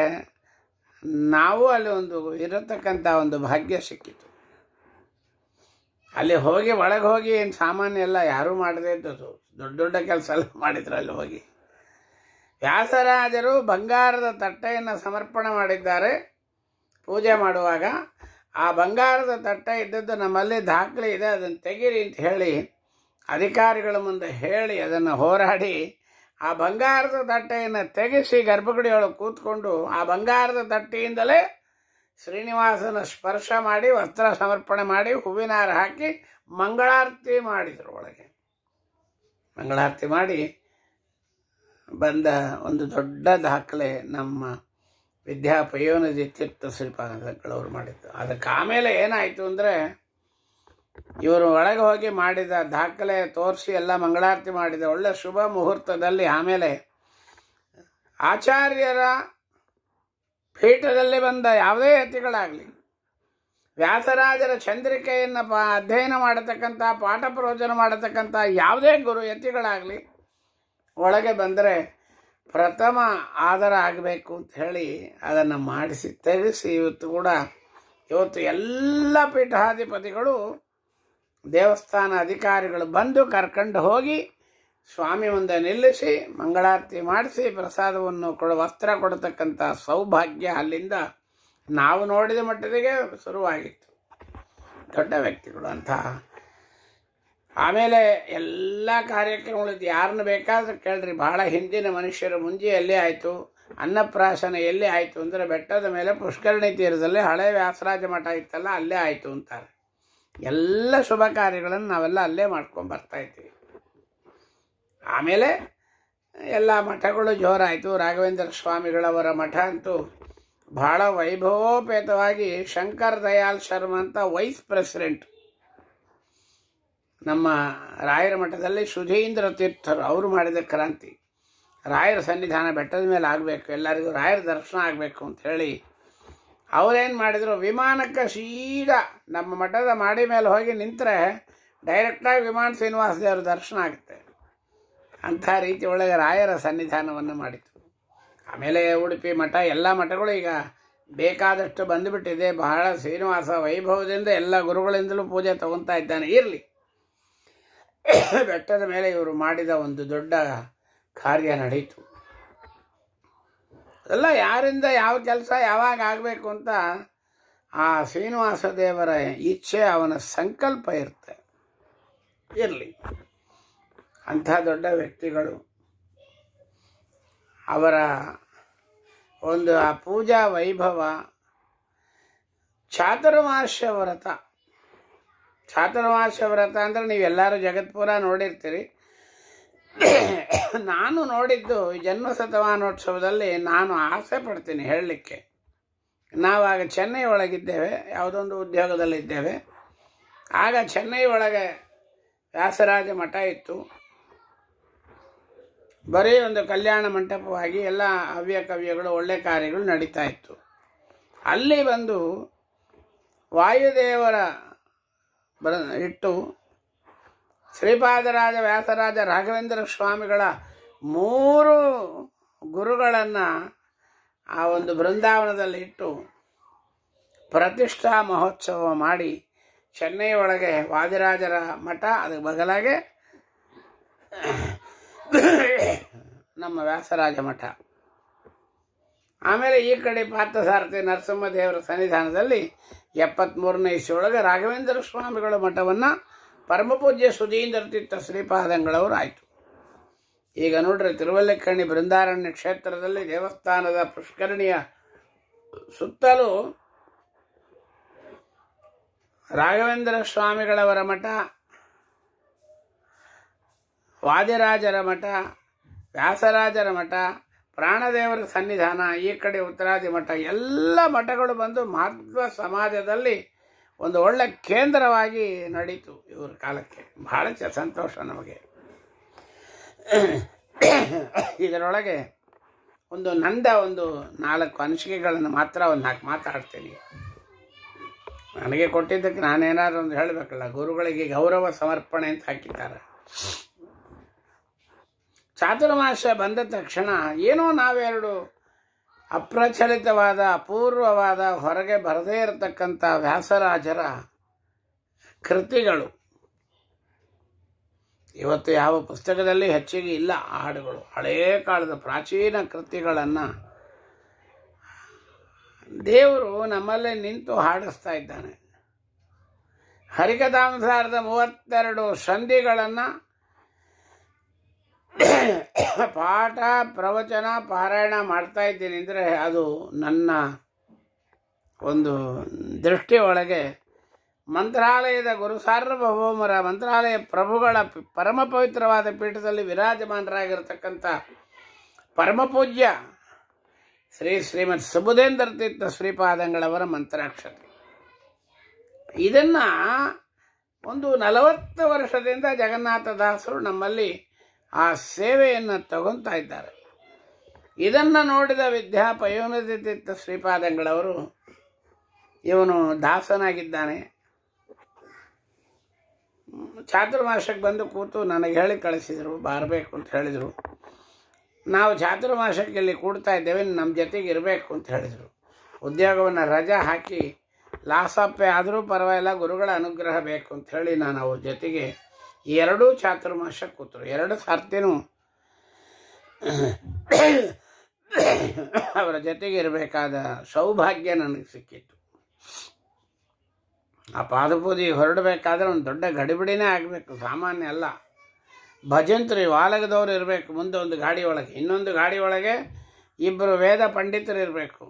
ನಾವು ಅಲ್ಲಿ ಒಂದು ಇರತಕ್ಕಂಥ ಒಂದು ಭಾಗ್ಯ ಸಿಕ್ಕಿತು ಅಲ್ಲಿ ಹೋಗಿ ಒಳಗೆ ಹೋಗಿ ಏನು ಸಾಮಾನ್ಯ ಎಲ್ಲ ಯಾರೂ ಮಾಡದೇ ಇದ್ದದ್ದು ದೊಡ್ಡ ದೊಡ್ಡ ಕೆಲಸ ಎಲ್ಲ ಮಾಡಿದ್ರು ಅಲ್ಲಿ ಹೋಗಿ ವ್ಯಾಸರಾಜರು ಬಂಗಾರದ ತಟ್ಟೆಯನ್ನು ಸಮರ್ಪಣೆ ಮಾಡಿದ್ದಾರೆ ಪೂಜೆ ಮಾಡುವಾಗ ಆ ಬಂಗಾರದ ತಟ್ಟ ಇದ್ದದ್ದು ನಮ್ಮಲ್ಲಿ ದಾಖಲೆ ಇದೆ ಅದನ್ನು ತೆಗೀರಿ ಅಂತ ಹೇಳಿ ಅಧಿಕಾರಿಗಳ ಮುಂದೆ ಹೇಳಿ ಅದನ್ನು ಹೋರಾಡಿ ಆ ಬಂಗಾರದ ತಟ್ಟೆಯನ್ನು ತೆಗೆಸಿ ಗರ್ಭಗುಡಿಯೊಳಗೆ ಕೂತ್ಕೊಂಡು ಆ ಬಂಗಾರದ ತಟ್ಟೆಯಿಂದಲೇ ಶ್ರೀನಿವಾಸನ ಸ್ಪರ್ಶ ಮಾಡಿ ವಸ್ತ್ರ ಸಮರ್ಪಣೆ ಮಾಡಿ ಹೂವಿನಾರ ಹಾಕಿ ಮಂಗಳಾರತಿ ಮಾಡಿದ್ರು ಒಳಗೆ ಮಂಗಳಾರತಿ ಮಾಡಿ ಬಂದ ಒಂದು ದೊಡ್ಡ ದಾಖಲೆ ನಮ್ಮ ವಿದ್ಯಾ ಪಯೋನಜಿ ತೀರ್ಥ ಶ್ರೀಪಾದಂಗಳವ್ರು ಮಾಡಿದ್ದು ಅದಕ್ಕೆ ಆಮೇಲೆ ಏನಾಯಿತು ಅಂದರೆ ಇವರು ಒಳಗೆ ಹೋಗಿ ಮಾಡಿದ ದಾಖಲೆ ತೋರಿಸಿ ಎಲ್ಲ ಮಂಗಳಾರತಿ ಮಾಡಿದ ಒಳ್ಳೆ ಶುಭ ಮುಹೂರ್ತದಲ್ಲಿ ಆಮೇಲೆ ಆಚಾರ್ಯರ ಪೀಠದಲ್ಲಿ ಬಂದ ಯಾವುದೇ ಯತಿಗಳಾಗಲಿ ವ್ಯಾಸರಾಜರ ಚಂದ್ರಿಕೆಯನ್ನು ಪಾ ಅಧ್ಯಯನ ಮಾಡತಕ್ಕಂಥ ಪಾಠ ಪ್ರವಚನ ಮಾಡತಕ್ಕಂಥ ಯಾವುದೇ ಗುರು ಯತಿಗಳಾಗಲಿ ಒಳಗೆ ಬಂದರೆ ಪ್ರಥಮ ಆಧಾರ ಆಗಬೇಕು ಅಂತ ಹೇಳಿ ಅದನ್ನು ಮಾಡಿಸಿ ತೆಗೆಸಿ ಇವತ್ತು ಕೂಡ ಇವತ್ತು ಎಲ್ಲ ಪೀಠಾಧಿಪತಿಗಳು ದೇವಸ್ಥಾನ ಅಧಿಕಾರಿಗಳು ಬಂದು ಕರ್ಕೊಂಡು ಹೋಗಿ ಸ್ವಾಮಿ ಮುಂದೆ ನಿಲ್ಲಿಸಿ ಮಂಗಳಾರತಿ ಮಾಡಿಸಿ ಪ್ರಸಾದವನ್ನು ಕೊಡ ವಸ್ತ್ರ ಕೊಡತಕ್ಕಂಥ ಸೌಭಾಗ್ಯ ಅಲ್ಲಿಂದ ನಾವು ನೋಡಿದ ಮಟ್ಟದಿಗೆ ಶುರುವಾಗಿತ್ತು ದೊಡ್ಡ ವ್ಯಕ್ತಿಗಳು ಅಂತಹ ಆಮೇಲೆ ಎಲ್ಲ ಕಾರ್ಯಕ್ರಮಗಳದ್ದು ಯಾರನ್ನ ಬೇಕಾದ್ರೂ ಕೇಳ್ರಿ ಭಾಳ ಹಿಂದಿನ ಮನುಷ್ಯರ ಮುಂಜಿ ಅಲ್ಲೇ ಆಯಿತು ಅನ್ನಪ್ರಾಶನ ಎಲ್ಲೇ ಆಯಿತು ಅಂದರೆ ಬೆಟ್ಟದ ಮೇಲೆ ಪುಷ್ಕರಣಿ ತೀರದಲ್ಲಿ ಹಳೆ ವ್ಯಾಸರಾಜ ಮಠ ಇತ್ತಲ್ಲ ಅಲ್ಲೇ ಆಯಿತು ಅಂತಾರೆ ಎಲ್ಲ ಶುಭ ಕಾರ್ಯಗಳನ್ನು ನಾವೆಲ್ಲ ಅಲ್ಲೇ ಮಾಡ್ಕೊಂಡು ಬರ್ತಾ ಆಮೇಲೆ ಎಲ್ಲ ಮಠಗಳು ಜೋರಾಯಿತು ರಾಘವೇಂದ್ರ ಸ್ವಾಮಿಗಳವರ ಮಠ ಅಂತೂ ಭಾಳ ವೈಭವೋಪೇತವಾಗಿ ಶಂಕರ್ ದಯಾಲ್ ಶರ್ಮಾ ಅಂತ ವೈಸ್ ಪ್ರೆಸಿಡೆಂಟ್ ನಮ್ಮ ರಾಯರ ಮಠದಲ್ಲಿ ಸುಧೀಂದ್ರ ತೀರ್ಥರು ಅವರು ಮಾಡಿದ ಕ್ರಾಂತಿ ರಾಯರ ಸನ್ನಿಧಾನ ಬೆಟ್ಟದ ಮೇಲೆ ಆಗಬೇಕು ಎಲ್ಲರಿಗೂ ರಾಯರ ದರ್ಶನ ಆಗಬೇಕು ಅಂತ ಹೇಳಿ ಅವರೇನು ಮಾಡಿದರು ವಿಮಾನಕ್ಕೆ ಸೀದಾ ನಮ್ಮ ಮಠದ ಮಾಡಿ ಮೇಲೆ ಹೋಗಿ ನಿಂತರೆ ಡೈರೆಕ್ಟಾಗಿ ವಿಮಾನ ಶ್ರೀನಿವಾಸ ದೇವರ ದರ್ಶನ ಆಗುತ್ತೆ ಅಂಥ ರೀತಿ ಒಳಗೆ ರಾಯರ ಸನ್ನಿಧಾನವನ್ನು ಮಾಡಿತು ಆಮೇಲೆ ಉಡುಪಿ ಮಠ ಎಲ್ಲ ಮಠಗಳು ಈಗ ಬೇಕಾದಷ್ಟು ಬಂದುಬಿಟ್ಟಿದೆ ಬಹಳ ಶ್ರೀನಿವಾಸ ವೈಭವದಿಂದ ಎಲ್ಲ ಗುರುಗಳಿಂದಲೂ ಪೂಜೆ ತಗೊತಾ ಇದ್ದಾನೆ ಇರಲಿ ಬೆಟ್ಟದ ಮೇಲೆ ಇವರು ಮಾಡಿದ ಒಂದು ದೊಡ್ಡ ಕಾರ್ಯ ನಡೆಯಿತು ಅದೆಲ್ಲ ಯಾರಿಂದ ಯಾವ ಕೆಲಸ ಯಾವಾಗ ಆಗಬೇಕು ಅಂತ ಆ ಶ್ರೀನಿವಾಸ ದೇವರ ಇಚ್ಛೆ ಅವನ ಸಂಕಲ್ಪ ಇರುತ್ತೆ ಇರಲಿ ಅಂಥ ದೊಡ್ಡ ವ್ಯಕ್ತಿಗಳು ಅವರ ಒಂದು ಆ ಪೂಜಾ ವೈಭವ ಚಾತುರ್ಮಾಸ್ಯ ವ್ರತ ಚಾತುರ್ಮಾಸ ವ್ರತ ಅಂದರೆ ನೀವೆಲ್ಲರೂ ಜಗತ್ಪುರ ನೋಡಿರ್ತೀರಿ ನಾನು ನೋಡಿದ್ದು ಜನ್ಮ ಶತಮಾನೋತ್ಸವದಲ್ಲಿ ನಾನು ಆಸೆ ಪಡ್ತೀನಿ ಹೇಳಲಿಕ್ಕೆ ನಾವಾಗ ಚೆನ್ನೈ ಒಳಗಿದ್ದೇವೆ ಯಾವುದೊಂದು ಉದ್ಯೋಗದಲ್ಲಿದ್ದೇವೆ ಆಗ ಚೆನ್ನೈ ಒಳಗೆ ವ್ಯಾಸರಾಜ ಮಠ ಇತ್ತು ಬರೀ ಒಂದು ಕಲ್ಯಾಣ ಮಂಟಪವಾಗಿ ಎಲ್ಲ ಹವ್ಯಕವ್ಯಗಳು ಕವ್ಯಗಳು ಒಳ್ಳೆ ಕಾರ್ಯಗಳು ನಡೀತಾ ಇತ್ತು ಅಲ್ಲಿ ಬಂದು ವಾಯುದೇವರ ಬರ ಇಟ್ಟು ಶ್ರೀಪಾದರಾಜ ವ್ಯಾಸರಾಜ ರಾಘವೇಂದ್ರ ಸ್ವಾಮಿಗಳ ಮೂರು ಗುರುಗಳನ್ನು ಆ ಒಂದು ಬೃಂದಾವನದಲ್ಲಿ ಇಟ್ಟು ಪ್ರತಿಷ್ಠಾ ಮಹೋತ್ಸವ ಮಾಡಿ ಚೆನ್ನೈ ಒಳಗೆ ವಾದಿರಾಜರ ಮಠ ಅದಕ್ಕೆ ಬದಲಾಗೆ ನಮ್ಮ ವ್ಯಾಸರಾಜ ಮಠ ಆಮೇಲೆ ಈ ಕಡೆ ಪಾರ್ಥಸಾರಥಿ ನರಸಿಂಹದೇವರ ಸನ್ನಿಧಾನದಲ್ಲಿ ಎಪ್ಪತ್ತ್ಮೂರನೇ ಇಸ್ವಿಯೊಳಗೆ ರಾಘವೇಂದ್ರ ಸ್ವಾಮಿಗಳ ಮಠವನ್ನು ಪರಮಪೂಜ್ಯ ಸುಧೀಂದ್ರ ತೀರ್ಥ ಶ್ರೀಪಾದಂಗಳವರು ಆಯಿತು ಈಗ ನೋಡ್ರಿ ತಿರುವಲ್ಲಿಕಣಿ ಬೃಂದಾರಣ್ಯ ಕ್ಷೇತ್ರದಲ್ಲಿ ದೇವಸ್ಥಾನದ ಪುಷ್ಕರಣಿಯ ಸುತ್ತಲೂ ರಾಘವೇಂದ್ರ ಸ್ವಾಮಿಗಳವರ ಮಠ ವಾದಿರಾಜರ ಮಠ ವ್ಯಾಸರಾಜರ ಮಠ ಪ್ರಾಣದೇವರ ಸನ್ನಿಧಾನ ಈ ಕಡೆ ಉತ್ತರಾದಿ ಮಠ ಎಲ್ಲ ಮಠಗಳು ಬಂದು ಮಹತ್ವ ಸಮಾಜದಲ್ಲಿ ಒಂದು ಒಳ್ಳೆ ಕೇಂದ್ರವಾಗಿ ನಡೀತು ಇವ್ರ ಕಾಲಕ್ಕೆ ಬಹಳ ಚ ಸಂತೋಷ ನಮಗೆ ಇದರೊಳಗೆ ಒಂದು ನಂದ ಒಂದು ನಾಲ್ಕು ಅನಿಸಿಕೆಗಳನ್ನು ಮಾತ್ರ ಒಂದು ನಾಲ್ಕು ಮಾತಾಡ್ತೀನಿ ನನಗೆ ಕೊಟ್ಟಿದ್ದಕ್ಕೆ ನಾನೇನಾದರೂ ಒಂದು ಹೇಳಬೇಕಲ್ಲ ಗುರುಗಳಿಗೆ ಗೌರವ ಸಮರ್ಪಣೆ ಅಂತ ಹಾಕಿದ್ದಾರೆ ಚಾತುರ್ಮಾಸ ಬಂದ ತಕ್ಷಣ ಏನೋ ನಾವೆರಡು ಅಪ್ರಚಲಿತವಾದ ಅಪೂರ್ವವಾದ ಹೊರಗೆ ಬರದೇ ಇರತಕ್ಕಂಥ ವ್ಯಾಸರಾಜರ ಕೃತಿಗಳು ಇವತ್ತು ಯಾವ ಪುಸ್ತಕದಲ್ಲಿ ಹೆಚ್ಚಿಗೆ ಇಲ್ಲ ಹಾಡುಗಳು ಹಳೇ ಕಾಲದ ಪ್ರಾಚೀನ ಕೃತಿಗಳನ್ನು ದೇವರು ನಮ್ಮಲ್ಲೇ ನಿಂತು ಹಾಡಿಸ್ತಾ ಇದ್ದಾನೆ ಹರಿಕಥಾಂಸಾರದ ಮೂವತ್ತೆರಡು ಸಂಧಿಗಳನ್ನು ಪಾಠ ಪ್ರವಚನ ಪಾರಾಯಣ ಮಾಡ್ತಾ ಇದ್ದೀನಿ ಅಂದರೆ ಅದು ನನ್ನ ಒಂದು ದೃಷ್ಟಿ ಒಳಗೆ ಮಂತ್ರಾಲಯದ ಗುರು ಸಾರ್ವಭೌಮರ ಮಂತ್ರಾಲಯ ಪ್ರಭುಗಳ ಪರಮ ಪವಿತ್ರವಾದ ಪೀಠದಲ್ಲಿ ವಿರಾಜಮಾನರಾಗಿರ್ತಕ್ಕಂಥ ಪರಮಪೂಜ್ಯ ಶ್ರೀ ಶ್ರೀಮತ್ ಸುಬುಧೇಂದ್ರ ತೀರ್ಥ ಶ್ರೀಪಾದಂಗಳವರ ಮಂತ್ರಾಕ್ಷತೆ ಇದನ್ನು ಒಂದು ನಲವತ್ತು ವರ್ಷದಿಂದ ಜಗನ್ನಾಥದಾಸರು ನಮ್ಮಲ್ಲಿ ಆ ಸೇವೆಯನ್ನು ತಗೊತಾ ಇದ್ದಾರೆ ಇದನ್ನು ನೋಡಿದ ವಿದ್ಯಾ ಶ್ರೀಪಾದಂಗಳವರು ಇವನು ದಾಸನಾಗಿದ್ದಾನೆ ಚಾತುರ್ಮಾಸಕ್ಕೆ ಬಂದು ಕೂತು ನನಗೆ ಹೇಳಿ ಕಳಿಸಿದರು ಬರಬೇಕು ಅಂತ ಹೇಳಿದರು ನಾವು ಚಾತುರ್ಮಾಸಕ್ಕೆ ಇಲ್ಲಿ ಕೂಡ್ತಾ ಇದ್ದೇವೆ ನಮ್ಮ ಜೊತೆಗೆ ಇರಬೇಕು ಅಂತ ಹೇಳಿದರು ಉದ್ಯೋಗವನ್ನು ರಜಾ ಹಾಕಿ ಲಾಸಪ್ಪೆ ಆದರೂ ಪರವಾಗಿಲ್ಲ ಗುರುಗಳ ಅನುಗ್ರಹ ಬೇಕು ಅಂತ ಹೇಳಿ ನಾನು ಅವ್ರ ಜೊತೆಗೆ ಎರಡೂ ಚಾತುರ್ಮಾಸ ಕೂತರು ಎರಡು ಸಾರ್ತಿನೂ ಅವರ ಜೊತೆಗೆ ಇರಬೇಕಾದ ಸೌಭಾಗ್ಯ ನನಗೆ ಸಿಕ್ಕಿತ್ತು ಆ ಪಾದಪೂಜೆ ಹೊರಡಬೇಕಾದ್ರೆ ಒಂದು ದೊಡ್ಡ ಗಡಿಬಿಡಿನೇ ಆಗಬೇಕು ಸಾಮಾನ್ಯ ಅಲ್ಲ ಭಜಂತ್ರಿ ವಾಲಗದವ್ರು ಇರಬೇಕು ಮುಂದೆ ಒಂದು ಗಾಡಿ ಒಳಗೆ ಇನ್ನೊಂದು ಗಾಡಿ ಒಳಗೆ ಇಬ್ಬರು ವೇದ ಪಂಡಿತರು ಇರಬೇಕು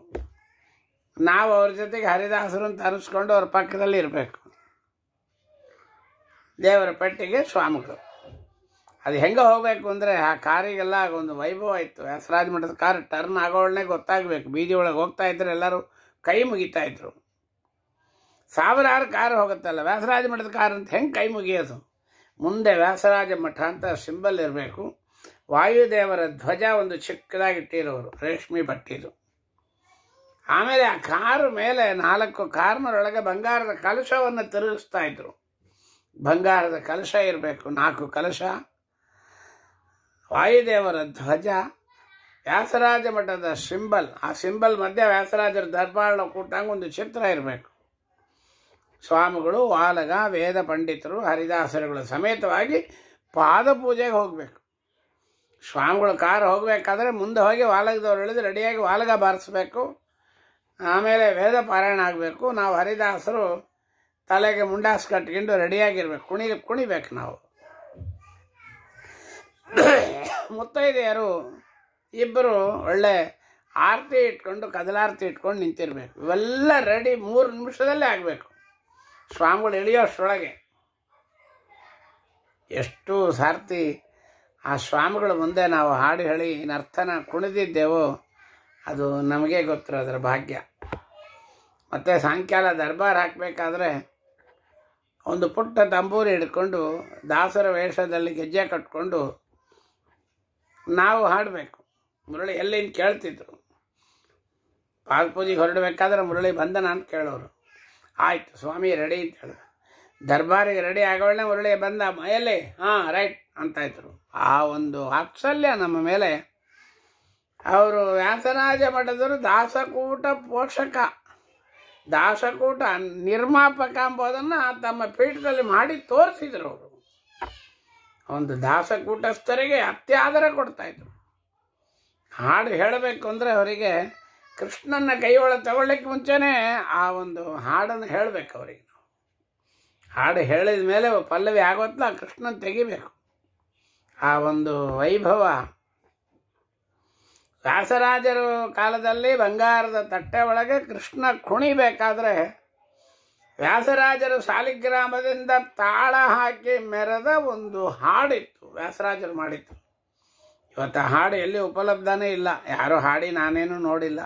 ನಾವು ಅವ್ರ ಜೊತೆಗೆ ಹರಿದಾಸರು ಅಂತ ಅನಿಸ್ಕೊಂಡು ಅವ್ರ ಪಕ್ಕದಲ್ಲಿ ಇರಬೇಕು ದೇವರ ಪೆಟ್ಟಿಗೆ ಸ್ವಾಮಿಗಳು ಅದು ಹೆಂಗೆ ಹೋಗಬೇಕು ಅಂದರೆ ಆ ಕಾರಿಗೆಲ್ಲ ಒಂದು ವೈಭವ ಇತ್ತು ಹೆಸರಾಜ ಮಠದ ಕಾರ್ ಟರ್ನ್ ಆಗೋಳನೆ ಗೊತ್ತಾಗಬೇಕು ಬೀದಿ ಒಳಗೆ ಹೋಗ್ತಾ ಇದ್ರೆ ಎಲ್ಲರೂ ಕೈ ಮುಗಿತಾ ಇದ್ರು ಸಾವಿರಾರು ಕಾರ್ ಹೋಗುತ್ತಲ್ಲ ವ್ಯಾಸರಾಜ ಮಠದ ಕಾರ್ ಅಂತ ಹೆಂಗೆ ಕೈ ಮುಗಿಯೋದು ಮುಂದೆ ವ್ಯಾಸರಾಜ ಮಠ ಅಂತ ಸಿಂಬಲ್ ಇರಬೇಕು ವಾಯುದೇವರ ಧ್ವಜ ಒಂದು ಚಿಕ್ಕದಾಗಿಟ್ಟಿರೋರು ರೇಷ್ಮೆ ಬಟ್ಟಿದು ಆಮೇಲೆ ಆ ಕಾರು ಮೇಲೆ ನಾಲ್ಕು ಕಾರ್ನರೊಳಗೆ ಬಂಗಾರದ ಕಲಶವನ್ನು ತಿರುಗಿಸ್ತಾ ಇದ್ರು ಬಂಗಾರದ ಕಲಶ ಇರಬೇಕು ನಾಲ್ಕು ಕಲಶ ವಾಯುದೇವರ ಧ್ವಜ ವ್ಯಾಸರಾಜ ಮಠದ ಸಿಂಬಲ್ ಆ ಸಿಂಬಲ್ ಮಧ್ಯೆ ವ್ಯಾಸರಾಜರ ದರ್ಬಾರ್ನ ಕೂಟಂಗ ಒಂದು ಚಿತ್ರ ಇರಬೇಕು ಸ್ವಾಮಿಗಳು ವಾಲಗ ವೇದ ಪಂಡಿತರು ಹರಿದಾಸರುಗಳು ಸಮೇತವಾಗಿ ಪೂಜೆಗೆ ಹೋಗಬೇಕು ಸ್ವಾಮಿಗಳು ಕಾರು ಹೋಗಬೇಕಾದ್ರೆ ಮುಂದೆ ಹೋಗಿ ವಾಲಗದವ್ರು ಇಳಿದು ರೆಡಿಯಾಗಿ ವಾಲಗ ಬಾರಿಸ್ಬೇಕು ಆಮೇಲೆ ವೇದ ಪಾರಾಯಣ ಆಗಬೇಕು ನಾವು ಹರಿದಾಸರು ತಲೆಗೆ ಮುಂಡಾಸ್ ಕಟ್ಕೊಂಡು ರೆಡಿಯಾಗಿರ್ಬೇಕು ಕುಣಿ ಕುಣಿಬೇಕು ನಾವು ಮುತ್ತೈದೆಯರು ಇಬ್ಬರು ಒಳ್ಳೆ ಆರತಿ ಇಟ್ಕೊಂಡು ಕದಲಾರತಿ ಇಟ್ಕೊಂಡು ನಿಂತಿರಬೇಕು ಇವೆಲ್ಲ ರೆಡಿ ಮೂರು ನಿಮಿಷದಲ್ಲೇ ಆಗಬೇಕು ಸ್ವಾಮಿಗಳು ಇಳಿಯೋಷ್ಟ್ರೊಳಗೆ ಎಷ್ಟು ಸಾರ್ತಿ ಆ ಸ್ವಾಮಿಗಳ ಮುಂದೆ ನಾವು ಹಾಡು ಹೇಳಿ ನರ್ತನ ಕುಣಿದಿದ್ದೆವೋ ಅದು ನಮಗೆ ಗೊತ್ತಿರೋದ್ರ ಭಾಗ್ಯ ಮತ್ತು ಸಾಯಂಕಾಲ ದರ್ಬಾರ್ ಹಾಕಬೇಕಾದ್ರೆ ಒಂದು ಪುಟ್ಟ ತಂಬೂರಿ ಹಿಡ್ಕೊಂಡು ದಾಸರ ವೇಷದಲ್ಲಿ ಗೆಜ್ಜೆ ಕಟ್ಕೊಂಡು ನಾವು ಹಾಡಬೇಕು ಮುರಳಿ ಎಲ್ಲಿಂದ ಕೇಳ್ತಿದ್ರು ಪಾಲ್ ಪೂಜೆಗೆ ಹೊರಡಬೇಕಾದ್ರೆ ಮುರಳಿ ಬಂದ ಅಂತ ಕೇಳೋರು ಆಯಿತು ಸ್ವಾಮಿ ರೆಡಿ ಅಂತ ಹೇಳಿದ ದರ್ಬಾರಿಗೆ ರೆಡಿ ಆಗೋಳೆ ಮುರಳಿ ಬಂದ ಎಲ್ಲಿ ಹಾಂ ರೈಟ್ ಅಂತಾಯ್ತರು ಆ ಒಂದು ವಾತ್ಸಲ್ಯ ನಮ್ಮ ಮೇಲೆ ಅವರು ವ್ಯಾಸರಾಜ ಮಠದರು ದಾಸಕೂಟ ಪೋಷಕ ದಾಸಕೂಟ ನಿರ್ಮಾಪಕ ಎಂಬುದನ್ನು ತಮ್ಮ ಪೀಠದಲ್ಲಿ ಮಾಡಿ ತೋರಿಸಿದರು ಅವರು ಒಂದು ದಾಸಕೂಟಸ್ಥರಿಗೆ ಅತ್ಯಾದರ ಕೊಡ್ತಾಯಿದ್ರು ಹಾಡು ಹೇಳಬೇಕು ಅಂದರೆ ಅವರಿಗೆ ಕೃಷ್ಣನ ಕೈಯೊಳಗೆ ತಗೊಳ್ಳಿಕ್ಕೆ ಮುಂಚೆನೇ ಆ ಒಂದು ಹಾಡನ್ನು ಹೇಳಬೇಕು ಅವರಿಗೆ ನಾವು ಹಾಡು ಹೇಳಿದ ಮೇಲೆ ಪಲ್ಲವಿ ಆಗೋತ್ಲ ಕೃಷ್ಣನ ತೆಗಿಬೇಕು ಆ ಒಂದು ವೈಭವ ವ್ಯಾಸರಾಜರ ಕಾಲದಲ್ಲಿ ಬಂಗಾರದ ತಟ್ಟೆ ಒಳಗೆ ಕೃಷ್ಣ ಕುಣಿಬೇಕಾದ್ರೆ ವ್ಯಾಸರಾಜರು ಸಾಲಿಗ್ರಾಮದಿಂದ ತಾಳ ಹಾಕಿ ಮೆರೆದ ಒಂದು ಹಾಡಿತ್ತು ವ್ಯಾಸರಾಜರು ಮಾಡಿತ್ತು ಇವತ್ತು ಹಾಡು ಎಲ್ಲಿ ಉಪಲಬ್ಧನೇ ಇಲ್ಲ ಯಾರು ಹಾಡಿ ನಾನೇನು ನೋಡಿಲ್ಲ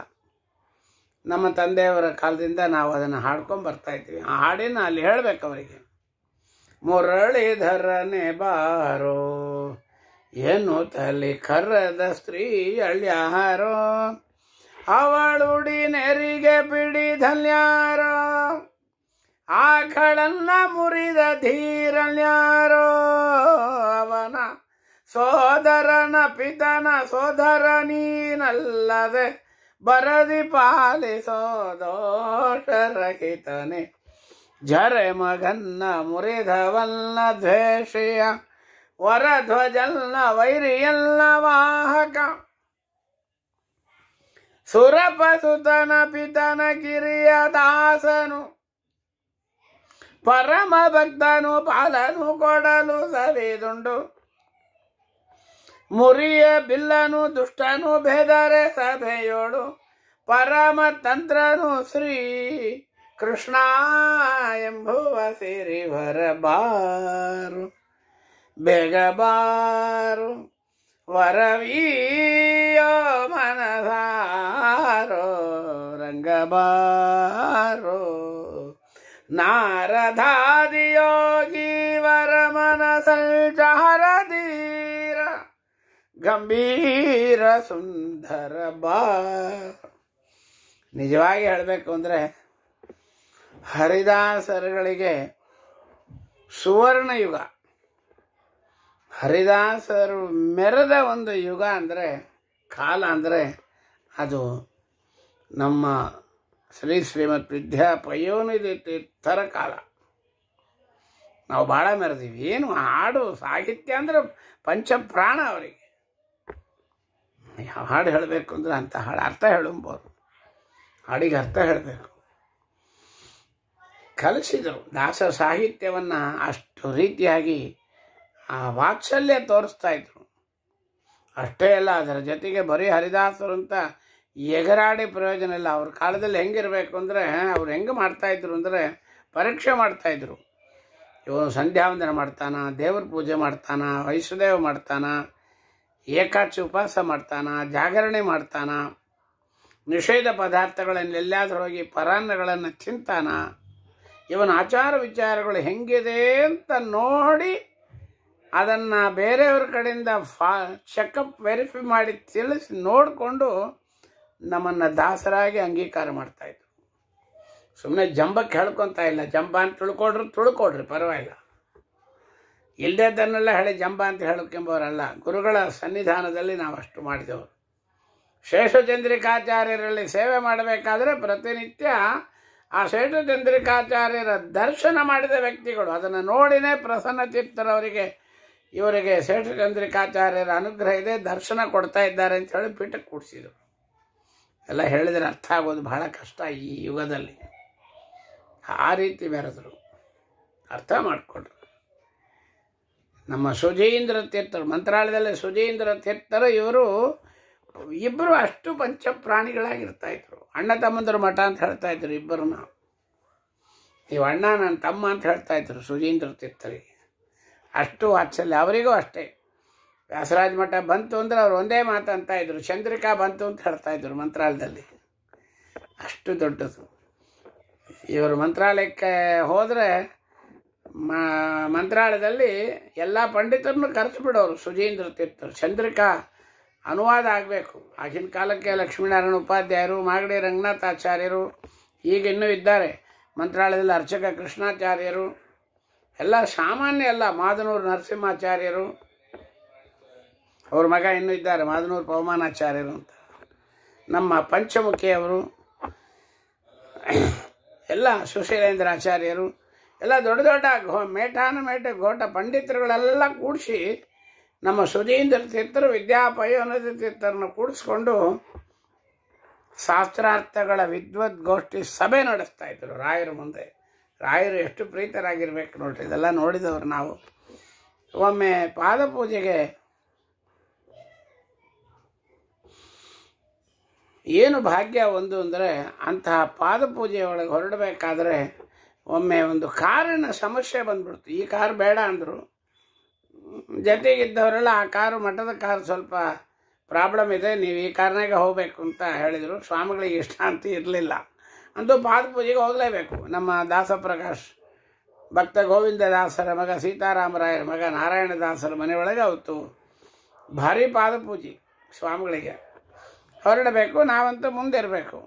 ನಮ್ಮ ತಂದೆಯವರ ಕಾಲದಿಂದ ನಾವು ಅದನ್ನು ಹಾಡ್ಕೊಂಡು ಬರ್ತಾಯಿದ್ವಿ ಆ ಹಾಡಿನ ಅಲ್ಲಿ ಹೇಳಬೇಕು ಅವರಿಗೆ ಧರನೆ ಬಾರೋ ತಲೆ ಕರ್ರದ ಸ್ತ್ರೀಯಳ್ಯಾರೋ ಅವಳುಡಿ ನೆರಿಗೆ ಬಿಡಿ ಧನ್ಯಾರೋ ಆಕಳನ್ನ ಮುರಿದ ಧೀರಲ್ಯಾರೋ ಅವನ ಸೋದರನ ಪಿತನ ಸೋದರ ನೀನಲ್ಲದೆ ಬರದಿ ಪಾಲಿಸೋ ದೋಷರಹಿತನೆ ಜರೆ ಮಗನ್ನ ಮುರಿದವಲ್ಲ ದ್ವೇಷಿಯ ವರಧ್ವಜಲ್ನ ವೈರಿಯಲ್ನ ವಾಹಕ ಸುರಪಸುತನ ಪಿತನ ಕಿರಿಯ ದಾಸನು ಪರಮ ಭಕ್ತನು ಪಾಲನು ಕೊಡಲು ಸರಿದುಂಡು ಮುರಿಯ ಬಿಲ್ಲನು ದುಷ್ಟನು ಬೇದರೆ ಸಭೆಯೋಳು ಪರಮ ತಂತ್ರನು ಶ್ರೀ ಕೃಷ್ಣ ಎಂಬುವ ಸಿರಿವರ ಬಾರು ಬೆಗಬಾರು ವರವಿಯೋ ಮನಸಾರೋ ರಂಗಬಾರೋ ನಾರದಾದಿಯೋಗಿ ವರಮನ ಸಂಚಾರಧೀರ ಗಂಭೀರ ಸುಂದರ ಬಾ ನಿಜವಾಗಿ ಹೇಳಬೇಕು ಅಂದರೆ ಹರಿದಾಸರುಗಳಿಗೆ ಯುಗ ಹರಿದಾಸರು ಮೆರೆದ ಒಂದು ಯುಗ ಅಂದರೆ ಕಾಲ ಅಂದರೆ ಅದು ನಮ್ಮ ಶ್ರೀ ಶ್ರೀಮತ್ ವಿದ್ಯಾ ಪಯೋನಿಧಿ ತೀರ್ಥರ ಕಾಲ ನಾವು ಭಾಳ ಮೆರೆದೀವಿ ಏನು ಹಾಡು ಸಾಹಿತ್ಯ ಅಂದರೆ ಪಂಚಪ್ರಾಣ ಅವರಿಗೆ ಯಾವ ಹಾಡು ಹೇಳಬೇಕು ಅಂದ್ರೆ ಅಂತ ಹಾಡು ಅರ್ಥ ಹೇಳುಂಬೋದು ಹಾಡಿಗೆ ಅರ್ಥ ಹೇಳಬೇಕು ಕಲಿಸಿದರು ದಾಸ ಸಾಹಿತ್ಯವನ್ನು ಅಷ್ಟು ರೀತಿಯಾಗಿ ಆ ವಾತ್ಸಲ್ಯ ತೋರಿಸ್ತಾ ಇದ್ರು ಅಷ್ಟೇ ಅಲ್ಲ ಅದರ ಜೊತೆಗೆ ಬರೀ ಹರಿದಾಸರು ಅಂತ ಎಗರಾಡಿ ಪ್ರಯೋಜನ ಇಲ್ಲ ಅವ್ರ ಕಾಲದಲ್ಲಿ ಹೆಂಗಿರಬೇಕು ಅಂದರೆ ಅವ್ರು ಹೆಂಗೆ ಮಾಡ್ತಾಯಿದ್ರು ಅಂದರೆ ಪರೀಕ್ಷೆ ಮಾಡ್ತಾಯಿದ್ರು ಇವನು ಸಂಧ್ಯಾವಂದನ ಮಾಡ್ತಾನ ದೇವ್ರ ಪೂಜೆ ಮಾಡ್ತಾನ ವೈಷ್ಣದೇವ ಮಾಡ್ತಾನ ಏಕಾಚಿ ಉಪವಾಸ ಮಾಡ್ತಾನ ಜಾಗರಣೆ ಮಾಡ್ತಾನ ನಿಷೇಧ ಪದಾರ್ಥಗಳನ್ನೆಲ್ಲಾದರೂ ಹೋಗಿ ಪರಾನ್ನಗಳನ್ನು ತಿಂತಾನ ಇವನ ಆಚಾರ ವಿಚಾರಗಳು ಹೆಂಗಿದೆ ಅಂತ ನೋಡಿ ಅದನ್ನು ಬೇರೆಯವ್ರ ಕಡೆಯಿಂದ ಫಾ ಚೆಕಪ್ ವೆರಿಫೈ ಮಾಡಿ ತಿಳಿಸಿ ನೋಡಿಕೊಂಡು ನಮ್ಮನ್ನು ದಾಸರಾಗಿ ಅಂಗೀಕಾರ ಮಾಡ್ತಾಯಿದ್ರು ಸುಮ್ಮನೆ ಜಂಬಕ್ಕೆ ಹೇಳ್ಕೊತಾ ಇಲ್ಲ ಜಂಬ ಅಂತ ತಿಳ್ಕೊಡ್ರಿ ತಿಳ್ಕೊಡ್ರಿ ಪರವಾಗಿಲ್ಲ ಇಲ್ಲದೇದನ್ನೆಲ್ಲ ಹೇಳಿ ಜಂಬ ಅಂತ ಹೇಳೋಕೆಂಬವರಲ್ಲ ಗುರುಗಳ ಸನ್ನಿಧಾನದಲ್ಲಿ ನಾವು ಅಷ್ಟು ಮಾಡಿದವರು ಶೇಷಚಂದ್ರಿಕಾಚಾರ್ಯರಲ್ಲಿ ಸೇವೆ ಮಾಡಬೇಕಾದ್ರೆ ಪ್ರತಿನಿತ್ಯ ಆ ಶೇಷಚಂದ್ರಿಕಾಚಾರ್ಯರ ದರ್ಶನ ಮಾಡಿದ ವ್ಯಕ್ತಿಗಳು ಅದನ್ನು ನೋಡಿನೇ ಪ್ರಸನ್ನ ಚಿತ್ತರವರಿಗೆ ಇವರಿಗೆ ಶೇಷಚಂದ್ರಿಕಾಚಾರ್ಯರ ಅನುಗ್ರಹ ಇದೆ ದರ್ಶನ ಕೊಡ್ತಾ ಇದ್ದಾರೆ ಅಂತ ಹೇಳಿ ಪೀಠಕ್ಕೆ ಕೂಡಿಸಿದರು ಎಲ್ಲ ಹೇಳಿದರೆ ಅರ್ಥ ಆಗೋದು ಬಹಳ ಕಷ್ಟ ಈ ಯುಗದಲ್ಲಿ ಆ ರೀತಿ ಬೆರೆದರು ಅರ್ಥ ಮಾಡಿಕೊಂಡ್ರು ನಮ್ಮ ಸುಜೀಂದ್ರ ತೀರ್ಥರು ಮಂತ್ರಾಲಯದಲ್ಲಿ ಸುಜೀಂದ್ರ ತೀರ್ಥರು ಇವರು ಇಬ್ಬರು ಅಷ್ಟು ಪಂಚ ಅಣ್ಣ ತಮ್ಮಂದರು ಮಠ ಅಂತ ಹೇಳ್ತಾಯಿದ್ರು ಇಬ್ಬರು ನಾವು ನೀವು ಅಣ್ಣ ನನ್ನ ತಮ್ಮ ಅಂತ ಹೇಳ್ತಾಯಿದ್ರು ಸುಜೀಂದ್ರ ತೀರ್ಥರಿಗೆ ಅಷ್ಟು ವಾತ್ಸಲ್ಯ ಅವರಿಗೂ ಅಷ್ಟೇ ವ್ಯಾಸರಾಜ ಮಠ ಬಂತು ಅಂದರೆ ಅವ್ರು ಒಂದೇ ಮಾತು ಅಂತ ಇದ್ರು ಚಂದ್ರಿಕಾ ಬಂತು ಅಂತ ಹೇಳ್ತಾ ಇದ್ರು ಮಂತ್ರಾಲಯದಲ್ಲಿ ಅಷ್ಟು ದೊಡ್ಡದು ಇವರು ಮಂತ್ರಾಲಯಕ್ಕೆ ಹೋದರೆ ಮಂತ್ರಾಲಯದಲ್ಲಿ ಎಲ್ಲ ಪಂಡಿತರನ್ನು ಕರೆಸಿ ಬಿಡೋರು ಸುಜೀಂದ್ರ ತೀರ್ಥರು ಚಂದ್ರಿಕಾ ಅನುವಾದ ಆಗಬೇಕು ಆಗಿನ ಕಾಲಕ್ಕೆ ಲಕ್ಷ್ಮೀನಾರಾಯಣ ಉಪಾಧ್ಯಾಯರು ಮಾಗಡಿ ರಂಗನಾಥಾಚಾರ್ಯರು ಈಗ ಇನ್ನೂ ಇದ್ದಾರೆ ಮಂತ್ರಾಲಯದಲ್ಲಿ ಅರ್ಚಕ ಕೃಷ್ಣಾಚಾರ್ಯರು ಎಲ್ಲ ಸಾಮಾನ್ಯ ಅಲ್ಲ ಮಾದನೂರು ನರಸಿಂಹಾಚಾರ್ಯರು ಅವ್ರ ಮಗ ಇನ್ನೂ ಇದ್ದಾರೆ ಮಾದನೂರು ಪವಮಾನಾಚಾರ್ಯರು ಅಂತ ನಮ್ಮ ಪಂಚಮುಖಿಯವರು ಎಲ್ಲ ಸುಶೀಲೇಂದ್ರ ಆಚಾರ್ಯರು ಎಲ್ಲ ದೊಡ್ಡ ದೊಡ್ಡ ಘೋ ಮೇಟಾನ ಮೇಟ ಘೋಟ ಪಂಡಿತರುಗಳೆಲ್ಲ ಕೂಡಿಸಿ ನಮ್ಮ ಸುಧೀಂದ್ರ ತೀರ್ಥರು ವಿದ್ಯಾಪಯೋನದ ತೀರ್ಥರನ್ನು ಕೂಡಿಸ್ಕೊಂಡು ಶಾಸ್ತ್ರಾರ್ಥಗಳ ವಿದ್ವದ್ಗೋಷ್ಠಿ ಸಭೆ ನಡೆಸ್ತಾ ಇದ್ರು ರಾಯರ ಮುಂದೆ ರಾಯರು ಎಷ್ಟು ಪ್ರೀತರಾಗಿರ್ಬೇಕು ನೋಡ್ರಿ ಇದೆಲ್ಲ ನೋಡಿದವರು ನಾವು ಒಮ್ಮೆ ಪಾದಪೂಜೆಗೆ ಏನು ಭಾಗ್ಯ ಒಂದು ಅಂದರೆ ಅಂತಹ ಪಾದಪೂಜೆ ಒಳಗೆ ಹೊರಡಬೇಕಾದ್ರೆ ಒಮ್ಮೆ ಒಂದು ಕಾರಿನ ಸಮಸ್ಯೆ ಬಂದ್ಬಿಡ್ತು ಈ ಕಾರು ಬೇಡ ಅಂದರು ಜೊತೆಗಿದ್ದವರೆಲ್ಲ ಆ ಕಾರು ಮಠದ ಕಾರು ಸ್ವಲ್ಪ ಪ್ರಾಬ್ಲಮ್ ಇದೆ ನೀವು ಈ ಕಾರನಾಗೆ ಹೋಗಬೇಕು ಅಂತ ಹೇಳಿದರು ಸ್ವಾಮಿಗಳಿಗೆ ಇಷ್ಟ ಅಂತ ಇರಲಿಲ್ಲ ಅಂತೂ ಪೂಜೆಗೆ ಹೋಗಲೇಬೇಕು ನಮ್ಮ ದಾಸಪ್ರಕಾಶ್ ಭಕ್ತ ಗೋವಿಂದ ದಾಸರ ಮಗ ಸೀತಾರಾಮರಾಯರ ಮಗ ನಾರಾಯಣದಾಸರ ಮನೆಯೊಳಗೆ ಅವತ್ತು ಭಾರಿ ಪಾದಪೂಜೆ ಸ್ವಾಮಿಗಳಿಗೆ ಹೊರಡಬೇಕು ನಾವಂತೂ ಮುಂದೆ ಇರಬೇಕು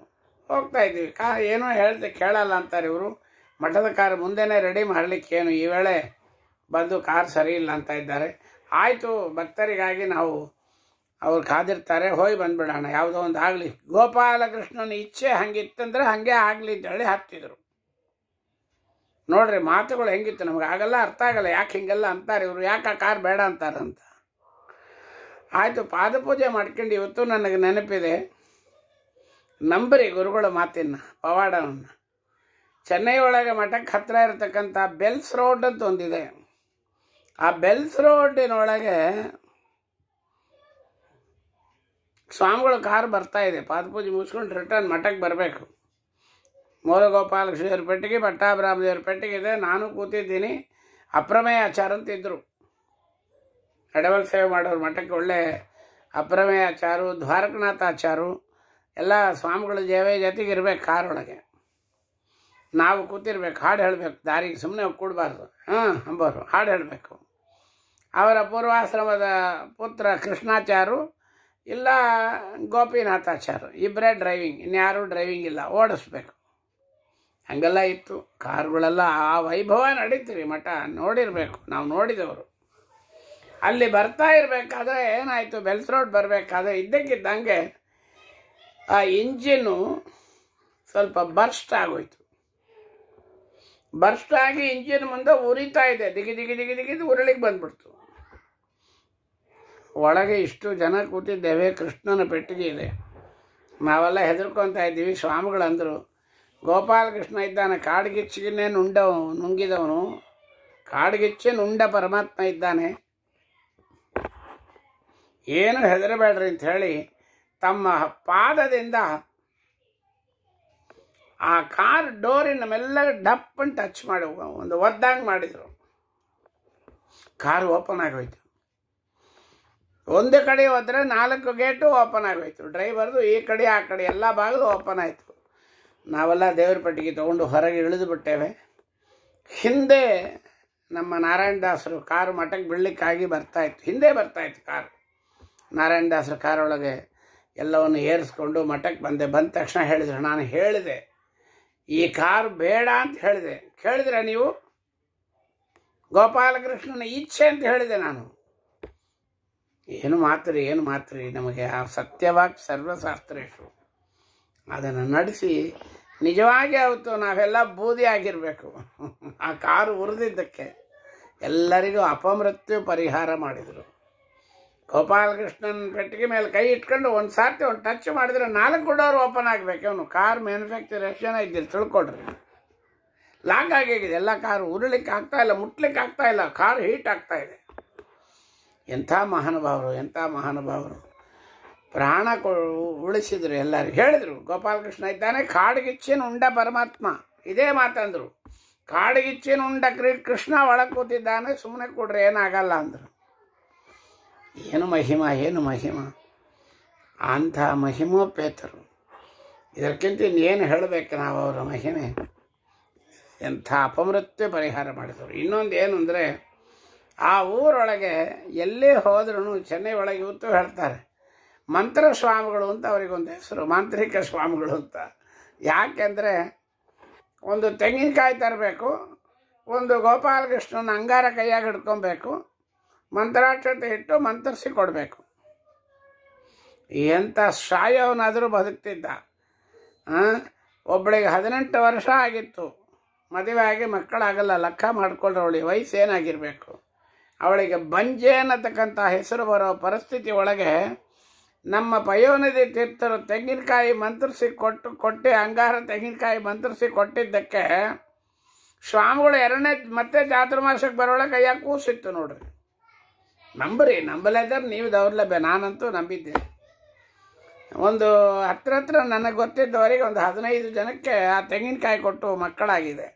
ಹೋಗ್ತಾ ಇದ್ದೀವಿ ಕಾ ಏನೂ ಹೇಳ್ತ ಕೇಳಲ್ಲ ಅಂತಾರೆ ಇವರು ಮಠದ ಕಾರ್ ಮುಂದೆನೇ ರೆಡಿ ಮಾಡಲಿಕ್ಕೆ ಏನು ಈ ವೇಳೆ ಬಂದು ಕಾರ್ ಸರಿ ಇಲ್ಲ ಅಂತ ಇದ್ದಾರೆ ಆಯಿತು ಭಕ್ತರಿಗಾಗಿ ನಾವು ಅವ್ರು ಕಾದಿರ್ತಾರೆ ಹೋಗಿ ಬಂದ್ಬಿಡೋಣ ಯಾವುದೋ ಒಂದು ಆಗಲಿ ಗೋಪಾಲಕೃಷ್ಣನ ಇಚ್ಛೆ ಹಂಗಿತ್ತಂದ್ರೆ ಹಾಗೆ ಆಗಲಿ ಅಂತ ಹೇಳಿ ಹತ್ತಿದ್ರು ನೋಡ್ರಿ ಮಾತುಗಳು ಹೆಂಗಿತ್ತು ನಮ್ಗೆ ಆಗಲ್ಲ ಅರ್ಥ ಆಗಲ್ಲ ಯಾಕೆ ಹಿಂಗೆಲ್ಲ ಅಂತಾರೆ ಇವರು ಯಾಕೆ ಆ ಕಾರ್ ಬೇಡ ಅಂತಾರಂತ ಆಯಿತು ಪಾದಪೂಜೆ ಮಾಡ್ಕೊಂಡು ಇವತ್ತು ನನಗೆ ನೆನಪಿದೆ ನಂಬ್ರಿ ಗುರುಗಳ ಮಾತಿನ ಪವಾಡವನ್ನು ಚೆನ್ನೈ ಒಳಗೆ ಮಠಕ್ಕೆ ಹತ್ತಿರ ಇರತಕ್ಕಂಥ ಬೆಲ್ಸ್ ರೋಡ್ ಅಂತ ಒಂದಿದೆ ಆ ಬೆಲ್ಸ್ ರೋಡಿನೊಳಗೆ ಸ್ವಾಮಿಗಳ ಕಾರ್ ಬರ್ತಾ ಇದೆ ಪಾದಪೂಜೆ ಮುಗಿಸ್ಕೊಂಡು ರಿಟರ್ನ್ ಮಠಕ್ಕೆ ಬರಬೇಕು ಮೋದಗೋಪಾಲ ದೇವ್ರ ಪೆಟ್ಟಿಗೆ ಪಟ್ಟಾಭಿರಾಮ ಪೆಟ್ಟಿಗೆ ಇದೆ ನಾನು ಕೂತಿದ್ದೀನಿ ಅಪ್ರಮೇಯ ಆಚಾರ ಇದ್ದರು ಎಡವಲ್ ಸೇವೆ ಮಾಡೋರು ಮಠಕ್ಕೆ ಒಳ್ಳೆ ಅಪ್ರಮೇಯ ಆಚಾರು ದ್ವಾರಕನಾಥ ಆಚಾರು ಎಲ್ಲ ಸ್ವಾಮಿಗಳು ಜೇವೆ ಜೊತೆಗೆ ಇರಬೇಕು ಕಾರೊಳಗೆ ನಾವು ಕೂತಿರ್ಬೇಕು ಹಾಡು ಹೇಳಬೇಕು ದಾರಿಗೆ ಸುಮ್ಮನೆ ಕೂಡಬಾರ್ದು ಹಾಂ ಅಂಬೋರು ಹಾಡು ಹೇಳಬೇಕು ಅವರ ಪೂರ್ವಾಶ್ರಮದ ಪುತ್ರ ಕೃಷ್ಣಾಚಾರು ಇಲ್ಲ ಗೋಪಿನಾಥಾಚಾರ್ಯ ಇಬ್ಬರೇ ಡ್ರೈವಿಂಗ್ ಇನ್ಯಾರೂ ಡ್ರೈವಿಂಗ್ ಇಲ್ಲ ಓಡಿಸ್ಬೇಕು ಹಂಗೆಲ್ಲ ಇತ್ತು ಕಾರುಗಳೆಲ್ಲ ಆ ವೈಭವ ನಡೀತೀರಿ ಮಠ ನೋಡಿರಬೇಕು ನಾವು ನೋಡಿದವರು ಅಲ್ಲಿ ಬರ್ತಾ ಇರಬೇಕಾದ್ರೆ ಏನಾಯಿತು ಬೆಲ್ಸ್ ರೋಡ್ ಬರಬೇಕಾದ್ರೆ ಇದ್ದಕ್ಕಿದ್ದಂಗೆ ಆ ಇಂಜಿನ್ನು ಸ್ವಲ್ಪ ಬರ್ಸ್ಟ್ ಆಗೋಯ್ತು ಬರ್ಸ್ಟ್ ಆಗಿ ಇಂಜಿನ್ ಮುಂದೆ ಉರಿತಾ ಇದೆ ದಿಗಿ ದಿಗಿ ದಿಗಿ ದಿಗಿದು ಉರುಳಿಗೆ ಬಂದ್ಬಿಡ್ತು ಒಳಗೆ ಇಷ್ಟು ಜನ ಕೂತಿದ್ದೇವೆ ಕೃಷ್ಣನ ಪೆಟ್ಟಿಗೆ ಇದೆ ನಾವೆಲ್ಲ ಹೆದರ್ಕೊಂತ ಇದ್ದೀವಿ ಸ್ವಾಮಿಗಳಂದರು ಗೋಪಾಲಕೃಷ್ಣ ಇದ್ದಾನೆ ಕಾಡ್ಗಿಚ್ಚಿಗೇ ನುಂಡವ ನುಂಗಿದವನು ಕಾಡ್ಗಿಚ್ಚೆ ನುಂಡ ಪರಮಾತ್ಮ ಇದ್ದಾನೆ ಏನು ಹೆದರಬೇಡ್ರಿ ಅಂತ ಹೇಳಿ ತಮ್ಮ ಪಾದದಿಂದ ಆ ಕಾರ್ ಡೋರಿನ ಮೆಲ್ಲ ಡಪ್ಪನ್ನು ಟಚ್ ಮಾಡಿ ಒಂದು ಒದ್ದಂಗೆ ಮಾಡಿದರು ಕಾರ್ ಓಪನ್ ಆಗೋಯ್ತು ಒಂದು ಕಡೆ ಹೋದರೆ ನಾಲ್ಕು ಗೇಟು ಓಪನ್ ಆಗೋಯ್ತು ಡ್ರೈವರ್ದು ಈ ಕಡೆ ಆ ಕಡೆ ಎಲ್ಲ ಭಾಗದ ಓಪನ್ ಆಯಿತು ನಾವೆಲ್ಲ ದೇವ್ರ ಪೆಟ್ಟಿಗೆ ತೊಗೊಂಡು ಹೊರಗೆ ಇಳಿದು ಬಿಟ್ಟೇವೆ ಹಿಂದೆ ನಮ್ಮ ನಾರಾಯಣದಾಸರು ಕಾರು ಮಠಕ್ಕೆ ಬೀಳಲಿಕ್ಕಾಗಿ ಬರ್ತಾಯಿತ್ತು ಹಿಂದೆ ಬರ್ತಾಯಿತ್ತು ಕಾರು ನಾರಾಯಣದಾಸರು ಕಾರೊಳಗೆ ಎಲ್ಲವನ್ನು ಏರಿಸ್ಕೊಂಡು ಮಠಕ್ಕೆ ಬಂದೆ ಬಂದ ತಕ್ಷಣ ಹೇಳಿದ್ರು ನಾನು ಹೇಳಿದೆ ಈ ಕಾರ್ ಬೇಡ ಅಂತ ಹೇಳಿದೆ ಕೇಳಿದ್ರೆ ನೀವು ಗೋಪಾಲಕೃಷ್ಣನ ಇಚ್ಛೆ ಅಂತ ಹೇಳಿದೆ ನಾನು ಏನು ಮಾತ್ರಿ ಏನು ಮಾತ್ರಿ ನಮಗೆ ಆ ಸತ್ಯವಾಗಿ ಸರ್ವಶಾಸ್ತ್ರೇಶು ಅದನ್ನು ನಡೆಸಿ ನಿಜವಾಗಿ ಅವತ್ತು ನಾವೆಲ್ಲ ಬೂದಿ ಆಗಿರಬೇಕು ಆ ಕಾರು ಉರಿದಿದ್ದಕ್ಕೆ ಎಲ್ಲರಿಗೂ ಅಪಮೃತ್ಯು ಪರಿಹಾರ ಮಾಡಿದರು ಗೋಪಾಲಕೃಷ್ಣನ ಪೆಟ್ಟಿಗೆ ಮೇಲೆ ಕೈ ಇಟ್ಕೊಂಡು ಒಂದು ಸಾರ್ತಿ ಒಂದು ಟಚ್ ಮಾಡಿದ್ರೆ ನಾಲ್ಕು ಡೋರ್ ಓಪನ್ ಆಗಬೇಕು ಅವನು ಕಾರ್ ಮ್ಯಾನುಫ್ಯಾಕ್ಚರ್ ಎಷ್ಟು ಜನ ತಿಳ್ಕೊಡ್ರಿ ಲಾಕ್ ಆಗಿದೆ ಎಲ್ಲ ಕಾರು ಉರುಳಿಕ್ಕೆ ಆಗ್ತಾಯಿಲ್ಲ ಮುಟ್ಲಿಕ್ಕೆ ಆಗ್ತಾಯಿಲ್ಲ ಇಲ್ಲ ಕಾರ್ ಹೀಟ್ ಆಗ್ತಾಯಿದೆ ಎಂಥ ಮಹಾನುಭಾವರು ಎಂಥ ಮಹಾನುಭಾವರು ಪ್ರಾಣ ಕೊ ಉಳಿಸಿದರು ಎಲ್ಲರಿಗೂ ಹೇಳಿದರು ಗೋಪಾಲಕೃಷ್ಣ ಇದ್ದಾನೆ ಕಾಡುಗಿಚ್ಚಿನ ಉಂಡ ಪರಮಾತ್ಮ ಇದೇ ಮಾತಂದರು ಕಾಡುಗಿಚ್ಚಿನ ಉಂಡ ಕ್ರೀ ಕೃಷ್ಣ ಒಳಗೆ ಕೂತಿದ್ದಾನೆ ಸುಮ್ಮನೆ ಕೊಡ್ರಿ ಏನಾಗಲ್ಲ ಅಂದರು ಏನು ಮಹಿಮ ಏನು ಮಹಿಮ ಅಂಥ ಮಹಿಮೋಪೇತರು ಇದಕ್ಕಿಂತ ಇನ್ನೇನು ಹೇಳಬೇಕು ನಾವು ಅವರ ಮಹಿಮೆ ಎಂಥ ಅಪಮೃತ್ಯು ಪರಿಹಾರ ಮಾಡಿದರು ಇನ್ನೊಂದು ಏನು ಅಂದರೆ ಆ ಊರೊಳಗೆ ಎಲ್ಲೇ ಹೋದ್ರೂ ಚೆನ್ನೈ ಒಳಗೆ ಇವತ್ತು ಹೇಳ್ತಾರೆ ಮಂತ್ರ ಸ್ವಾಮಿಗಳು ಅಂತ ಅವರಿಗೊಂದು ಹೆಸರು ಮಾಂತ್ರಿಕ ಸ್ವಾಮಿಗಳು ಅಂತ ಯಾಕೆಂದರೆ ಒಂದು ತೆಂಗಿನಕಾಯಿ ತರಬೇಕು ಒಂದು ಗೋಪಾಲಕೃಷ್ಣನ ಅಂಗಾರ ಕೈಯಾಗಿ ಹಿಡ್ಕೊಬೇಕು ಮಂತ್ರಾಕ್ಷತೆ ಇಟ್ಟು ಮಂತ್ರಿಸಿ ಕೊಡಬೇಕು ಎಂಥ ಸಾಯವನಾದರೂ ಬದುಕ್ತಿದ್ದ ಒಬ್ಬಳಿಗೆ ಹದಿನೆಂಟು ವರ್ಷ ಆಗಿತ್ತು ಮದುವೆ ಆಗಿ ಮಕ್ಕಳಾಗಲ್ಲ ಲೆಕ್ಕ ಮಾಡ್ಕೊಳ್ಳೋಳಿ ವಯಸ್ಸೇನಾಗಿರಬೇಕು ಅವಳಿಗೆ ಬಂಜೆ ಅನ್ನತಕ್ಕಂಥ ಹೆಸರು ಬರೋ ಪರಿಸ್ಥಿತಿ ಒಳಗೆ ನಮ್ಮ ಪಯೋನದಿ ತೀರ್ಥರು ತೆಂಗಿನಕಾಯಿ ಮಂತ್ರಿಸಿ ಕೊಟ್ಟು ಕೊಟ್ಟೆ ಅಂಗಾರ ತೆಂಗಿನಕಾಯಿ ಮಂತ್ರಿಸಿ ಕೊಟ್ಟಿದ್ದಕ್ಕೆ ಸ್ವಾಮಿಗಳು ಎರಡನೇ ಮತ್ತೆ ಜಾತುರ್ಮಾಸಕ್ಕೆ ಬರೋಳಗೆ ಕೈಯಾಗ ಕೂಸಿತ್ತು ನೋಡ್ರಿ ನಂಬ್ರಿ ನಂಬಲೇದಾರೆ ನೀವು ದೌರ್ಲಭ್ಯ ನಾನಂತೂ ನಂಬಿದ್ದೆ ಒಂದು ಹತ್ರ ಹತ್ರ ನನಗೆ ಗೊತ್ತಿದ್ದವರಿಗೆ ಒಂದು ಹದಿನೈದು ಜನಕ್ಕೆ ಆ ತೆಂಗಿನಕಾಯಿ ಕೊಟ್ಟು ಮಕ್ಕಳಾಗಿದೆ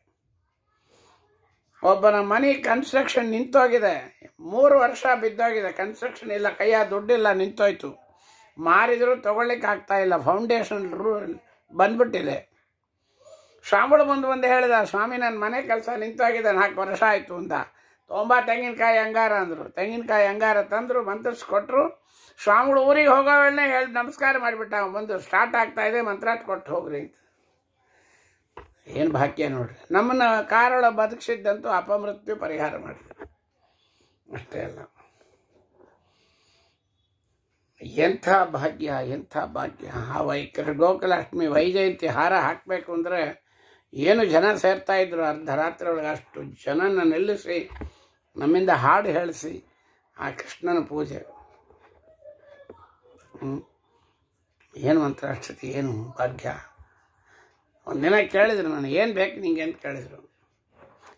ಒಬ್ಬನ ಮನೆ ಕನ್ಸ್ಟ್ರಕ್ಷನ್ ನಿಂತೋಗಿದೆ ಮೂರು ವರ್ಷ ಬಿದ್ದೋಗಿದೆ ಕನ್ಸ್ಟ್ರಕ್ಷನ್ ಇಲ್ಲ ಕೈಯ ದುಡ್ಡಿಲ್ಲ ನಿಂತೋಯ್ತು ಮಾರಿದರೂ ತೊಗೊಳ್ಲಿಕ್ಕೆ ಆಗ್ತಾ ಇಲ್ಲ ಫೌಂಡೇಶನ್ ರೂಲ್ ಬಂದ್ಬಿಟ್ಟಿದೆ ಶ್ರಾವಣ ಬಂದು ಬಂದು ಹೇಳಿದ ಸ್ವಾಮಿ ನನ್ನ ಮನೆ ಕೆಲಸ ನಿಂತೋಗಿದೆ ನಾಲ್ಕು ವರ್ಷ ಆಯಿತು ಅಂತ ತೊಂಬ ತೆಂಗಿನಕಾಯಿ ಅಂಗಾರ ಅಂದರು ತೆಂಗಿನಕಾಯಿ ಅಂಗಾರ ತಂದರು ಮಂತ್ರಿಸ್ಕೊಟ್ರು ಸ್ವಾಮಿಗಳು ಊರಿಗೆ ಹೋಗೋವೇಳೆ ಹೇಳಿ ನಮಸ್ಕಾರ ಮಾಡಿಬಿಟ್ಟ ಬಂದು ಸ್ಟಾರ್ಟ್ ಆಗ್ತಾಯಿದೆ ಇದೆ ಕೊಟ್ಟು ಹೋಗ್ರಿ ಅಂತ ಏನು ಭಾಗ್ಯ ನೋಡ್ರಿ ನಮ್ಮನ್ನು ಕಾರೊಳ ಬದುಕಿಸಿದ್ದಂತೂ ಅಪಮೃತ್ಯು ಪರಿಹಾರ ಮಾಡಿದ್ವಿ ಅಷ್ಟೇ ಅಲ್ಲ ಎಂಥ ಭಾಗ್ಯ ಎಂಥ ಭಾಗ್ಯ ಆ ವೈ ಗೋಕುಲಾಷ್ಟಮಿ ವೈಜಯಂತಿ ಹಾರ ಹಾಕಬೇಕು ಅಂದರೆ ಏನು ಜನ ಸೇರ್ತಾ ಇದ್ರು ಅರ್ಧ ರಾತ್ರಿ ಒಳಗೆ ಅಷ್ಟು ಜನನ ನಿಲ್ಲಿಸಿ ನಮ್ಮಿಂದ ಹಾಡು ಹೇಳಿಸಿ ಆ ಕೃಷ್ಣನ ಪೂಜೆ ಏನು ಮಂತ್ರ ಅಷ್ಟತಿ ಏನು ಭಾಗ್ಯ ಒಂದು ದಿನ ಕೇಳಿದ್ರು ನಾನು ಏನು ಬೇಕು ನಿಂಗೆ ಅಂತ ಕೇಳಿದರು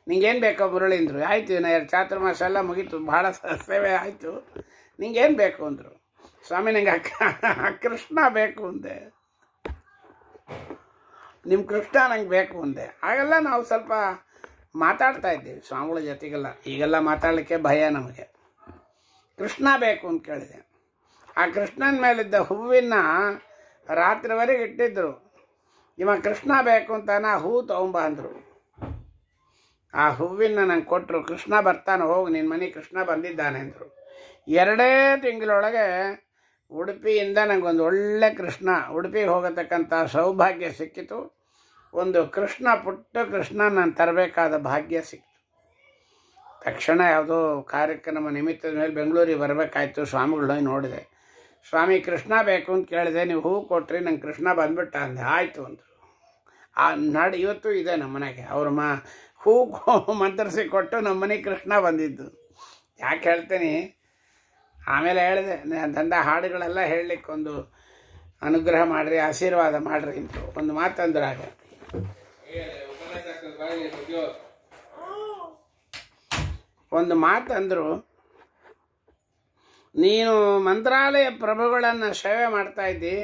ನಿಂಗೇನು ಬೇಕೋ ಅಂದರು ಆಯಿತು ನಾ ಎರಡು ಚಾತುರ್ಮಾಸ ಎಲ್ಲ ಮುಗೀತು ಭಾಳ ಸೇವೆ ಆಯಿತು ನಿಂಗೇನು ಬೇಕು ಅಂದರು ಸ್ವಾಮಿ ನಿಂಗೆ ಅಕ್ಕ ಕೃಷ್ಣ ಬೇಕು ಅಂದೆ ನಿಮ್ಮ ಕೃಷ್ಣ ನಂಗೆ ಬೇಕು ಅಂದೆ ಆಗೆಲ್ಲ ನಾವು ಸ್ವಲ್ಪ ಮಾತಾಡ್ತಾ ಇದ್ದೀವಿ ಸ್ವಾಮಿಗಳ ಜೊತೆಗೆಲ್ಲ ಈಗೆಲ್ಲ ಮಾತಾಡಲಿಕ್ಕೆ ಭಯ ನಮಗೆ ಕೃಷ್ಣ ಬೇಕು ಅಂತ ಕೇಳಿದೆ ಆ ಕೃಷ್ಣನ ಮೇಲಿದ್ದ ಹೂವಿನ ರಾತ್ರಿವರೆಗೆ ಇಟ್ಟಿದ್ದರು ಇವ ಕೃಷ್ಣ ಬೇಕು ಅಂತಾನ ಹೂ ತಗೊಂಬ ಅಂದರು ಆ ಹೂವಿನ ನಂಗೆ ಕೊಟ್ಟರು ಕೃಷ್ಣ ಬರ್ತಾನೆ ಹೋಗಿ ನಿನ್ನ ಮನೆ ಕೃಷ್ಣ ಬಂದಿದ್ದಾನೆ ಅಂದರು ಎರಡೇ ತಿಂಗಳೊಳಗೆ ಉಡುಪಿಯಿಂದ ನನಗೊಂದು ಒಳ್ಳೆ ಕೃಷ್ಣ ಉಡುಪಿಗೆ ಹೋಗತಕ್ಕಂಥ ಸೌಭಾಗ್ಯ ಸಿಕ್ಕಿತು ಒಂದು ಕೃಷ್ಣ ಪುಟ್ಟ ಕೃಷ್ಣ ನಾನು ತರಬೇಕಾದ ಭಾಗ್ಯ ಸಿಕ್ತು ತಕ್ಷಣ ಯಾವುದೋ ಕಾರ್ಯಕ್ರಮ ನಿಮಿತ್ತದ ಮೇಲೆ ಬೆಂಗಳೂರಿಗೆ ಬರಬೇಕಾಯ್ತು ಸ್ವಾಮಿಗಳನ್ನ ನೋಡಿದೆ ಸ್ವಾಮಿ ಕೃಷ್ಣ ಬೇಕು ಅಂತ ಕೇಳಿದೆ ನೀವು ಹೂ ಕೊಟ್ರಿ ನಂಗೆ ಕೃಷ್ಣ ಬಂದ್ಬಿಟ್ಟ ಅಂದೆ ಆಯಿತು ಅಂದರು ಆ ನಾಡು ಇವತ್ತು ಇದೆ ನಮ್ಮ ಮನೆಗೆ ಅವ್ರ ಮಾ ಹೂ ಮಂತ್ರಿಸಿ ಕೊಟ್ಟು ನಮ್ಮ ಮನೆಗೆ ಕೃಷ್ಣ ಬಂದಿದ್ದು ಯಾಕೆ ಹೇಳ್ತೀನಿ ಆಮೇಲೆ ಹೇಳಿದೆ ದಂಡ ಹಾಡುಗಳೆಲ್ಲ ಹೇಳಲಿಕ್ಕೊಂದು ಅನುಗ್ರಹ ಮಾಡಿರಿ ಆಶೀರ್ವಾದ ಮಾಡಿರಿ ಅಂತ ಒಂದು ಮಾತಂದ್ರೆ ಆಗ ಒಂದು ಮಾತಂದರು ನೀನು ಮಂತ್ರಾಲಯ ಪ್ರಭುಗಳನ್ನು ಸೇವೆ ಮಾಡ್ತಾ ಇದ್ದಿ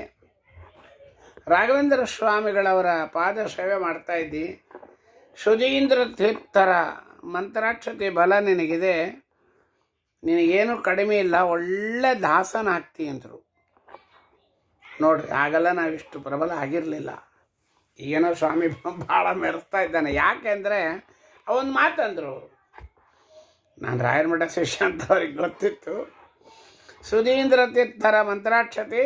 ರಾಘವೇಂದ್ರ ಸ್ವಾಮಿಗಳವರ ಪಾದ ಸೇವೆ ಮಾಡ್ತಾ ಇದ್ದಿ ಶುಧೀಂದ್ರ ತೃಪ್ತರ ಮಂತ್ರಾಕ್ಷತೆ ಬಲ ನಿನಗಿದೆ ನಿನಗೇನು ಕಡಿಮೆ ಇಲ್ಲ ಒಳ್ಳೆ ದಾಸನ ಆಗ್ತಿ ಅಂದರು ನೋಡ್ರಿ ಆಗಲ್ಲ ನಾವಿಷ್ಟು ಪ್ರಬಲ ಆಗಿರಲಿಲ್ಲ ಈಗೇನೋ ಸ್ವಾಮಿ ಭಾಳ ಮೆರೆಸ್ತಾ ಇದ್ದಾನೆ ಯಾಕೆಂದರೆ ಅವನು ಮಾತಂದರು ನಾನು ರಾಯರ ಮಠ ಅಂತ ಗೊತ್ತಿತ್ತು ಸುಧೀಂದ್ರ ತೀರ್ಥರ ಮಂತ್ರಾಕ್ಷತೆ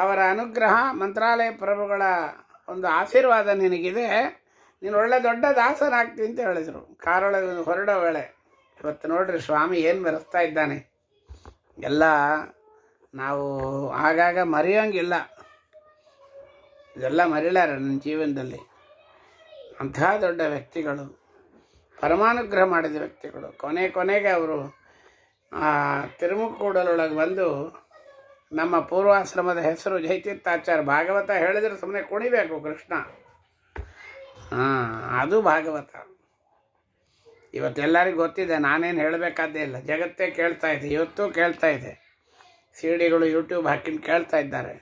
ಅವರ ಅನುಗ್ರಹ ಮಂತ್ರಾಲಯ ಪ್ರಭುಗಳ ಒಂದು ಆಶೀರ್ವಾದ ನಿನಗಿದೆ ನೀನು ಒಳ್ಳೆ ದೊಡ್ಡ ದಾಸನಾಗ್ತಿ ಅಂತ ಹೇಳಿದರು ಕಾರೊಳಗೆ ಹೊರಡೋ ವೇಳೆ ಇವತ್ತು ನೋಡ್ರಿ ಸ್ವಾಮಿ ಏನು ಬೆರೆಸ್ತಾ ಇದ್ದಾನೆ ಎಲ್ಲ ನಾವು ಆಗಾಗ ಮರೆಯೋಂಗಿಲ್ಲ ಇದೆಲ್ಲ ಮರಿಲಾರ ನನ್ನ ಜೀವನದಲ್ಲಿ ಅಂತಹ ದೊಡ್ಡ ವ್ಯಕ್ತಿಗಳು ಪರಮಾನುಗ್ರಹ ಮಾಡಿದ ವ್ಯಕ್ತಿಗಳು ಕೊನೆ ಕೊನೆಗೆ ಅವರು ಆ ತಿರುಮುಕೂಡಲೊಳಗೆ ಬಂದು ನಮ್ಮ ಪೂರ್ವಾಶ್ರಮದ ಹೆಸರು ಜೈತೀರ್ಥಾಚಾರ್ಯ ಭಾಗವತ ಹೇಳಿದ್ರೆ ಸುಮ್ಮನೆ ಕುಣಿಬೇಕು ಕೃಷ್ಣ ಹಾಂ ಅದು ಭಾಗವತ ಇವತ್ತೆಲ್ಲರಿಗೂ ಗೊತ್ತಿದೆ ನಾನೇನು ಹೇಳಬೇಕಾದ್ದೇ ಇಲ್ಲ ಜಗತ್ತೇ ಕೇಳ್ತಾ ಇದೆ ಇವತ್ತೂ ಕೇಳ್ತಾ ಇದೆ ಸಿ ಡಿಗಳು ಯೂಟ್ಯೂಬ್ ಹಾಕಿಂದು ಕೇಳ್ತಾ ಇದ್ದಾರೆ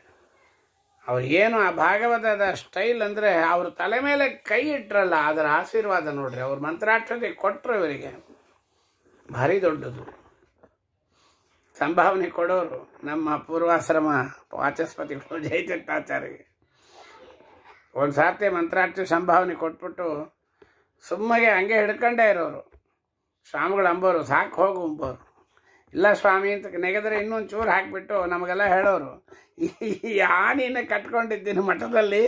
ಅವ್ರು ಏನು ಆ ಭಾಗವತದ ಸ್ಟೈಲ್ ಅಂದರೆ ಅವ್ರ ತಲೆ ಮೇಲೆ ಕೈ ಇಟ್ಟರಲ್ಲ ಅದರ ಆಶೀರ್ವಾದ ನೋಡ್ರಿ ಅವ್ರ ಮಂತ್ರಾಕ್ಷತೆ ಕೊಟ್ಟರು ಇವರಿಗೆ ಭಾರಿ ದೊಡ್ಡದು ಸಂಭಾವನೆ ಕೊಡೋರು ನಮ್ಮ ಪೂರ್ವಾಶ್ರಮ ವಾಚಸ್ಪತಿಗಳು ಜಯಚಟ್ಟಾಚಾರ್ಯ ಒಂದು ಸಾರ್ತಿ ಮಂತ್ರಾರ್ಚ ಸಂಭಾವನೆ ಕೊಟ್ಬಿಟ್ಟು ಸುಮ್ಮಗೆ ಹಂಗೆ ಹಿಡ್ಕೊಂಡೇ ಇರೋರು ಸ್ವಾಮಿಗಳು ಅಂಬೋರು ಸಾಕು ಹೋಗು ಅಂಬೋರು ಇಲ್ಲ ಸ್ವಾಮಿ ಅಂತ ನೆಗೆದ್ರೆ ಇನ್ನೊಂದು ಚೂರು ಹಾಕಿಬಿಟ್ಟು ನಮಗೆಲ್ಲ ಹೇಳೋರು ಈ ಆನೆಯನ್ನು ಕಟ್ಕೊಂಡಿದ್ದೀನಿ ಮಠದಲ್ಲಿ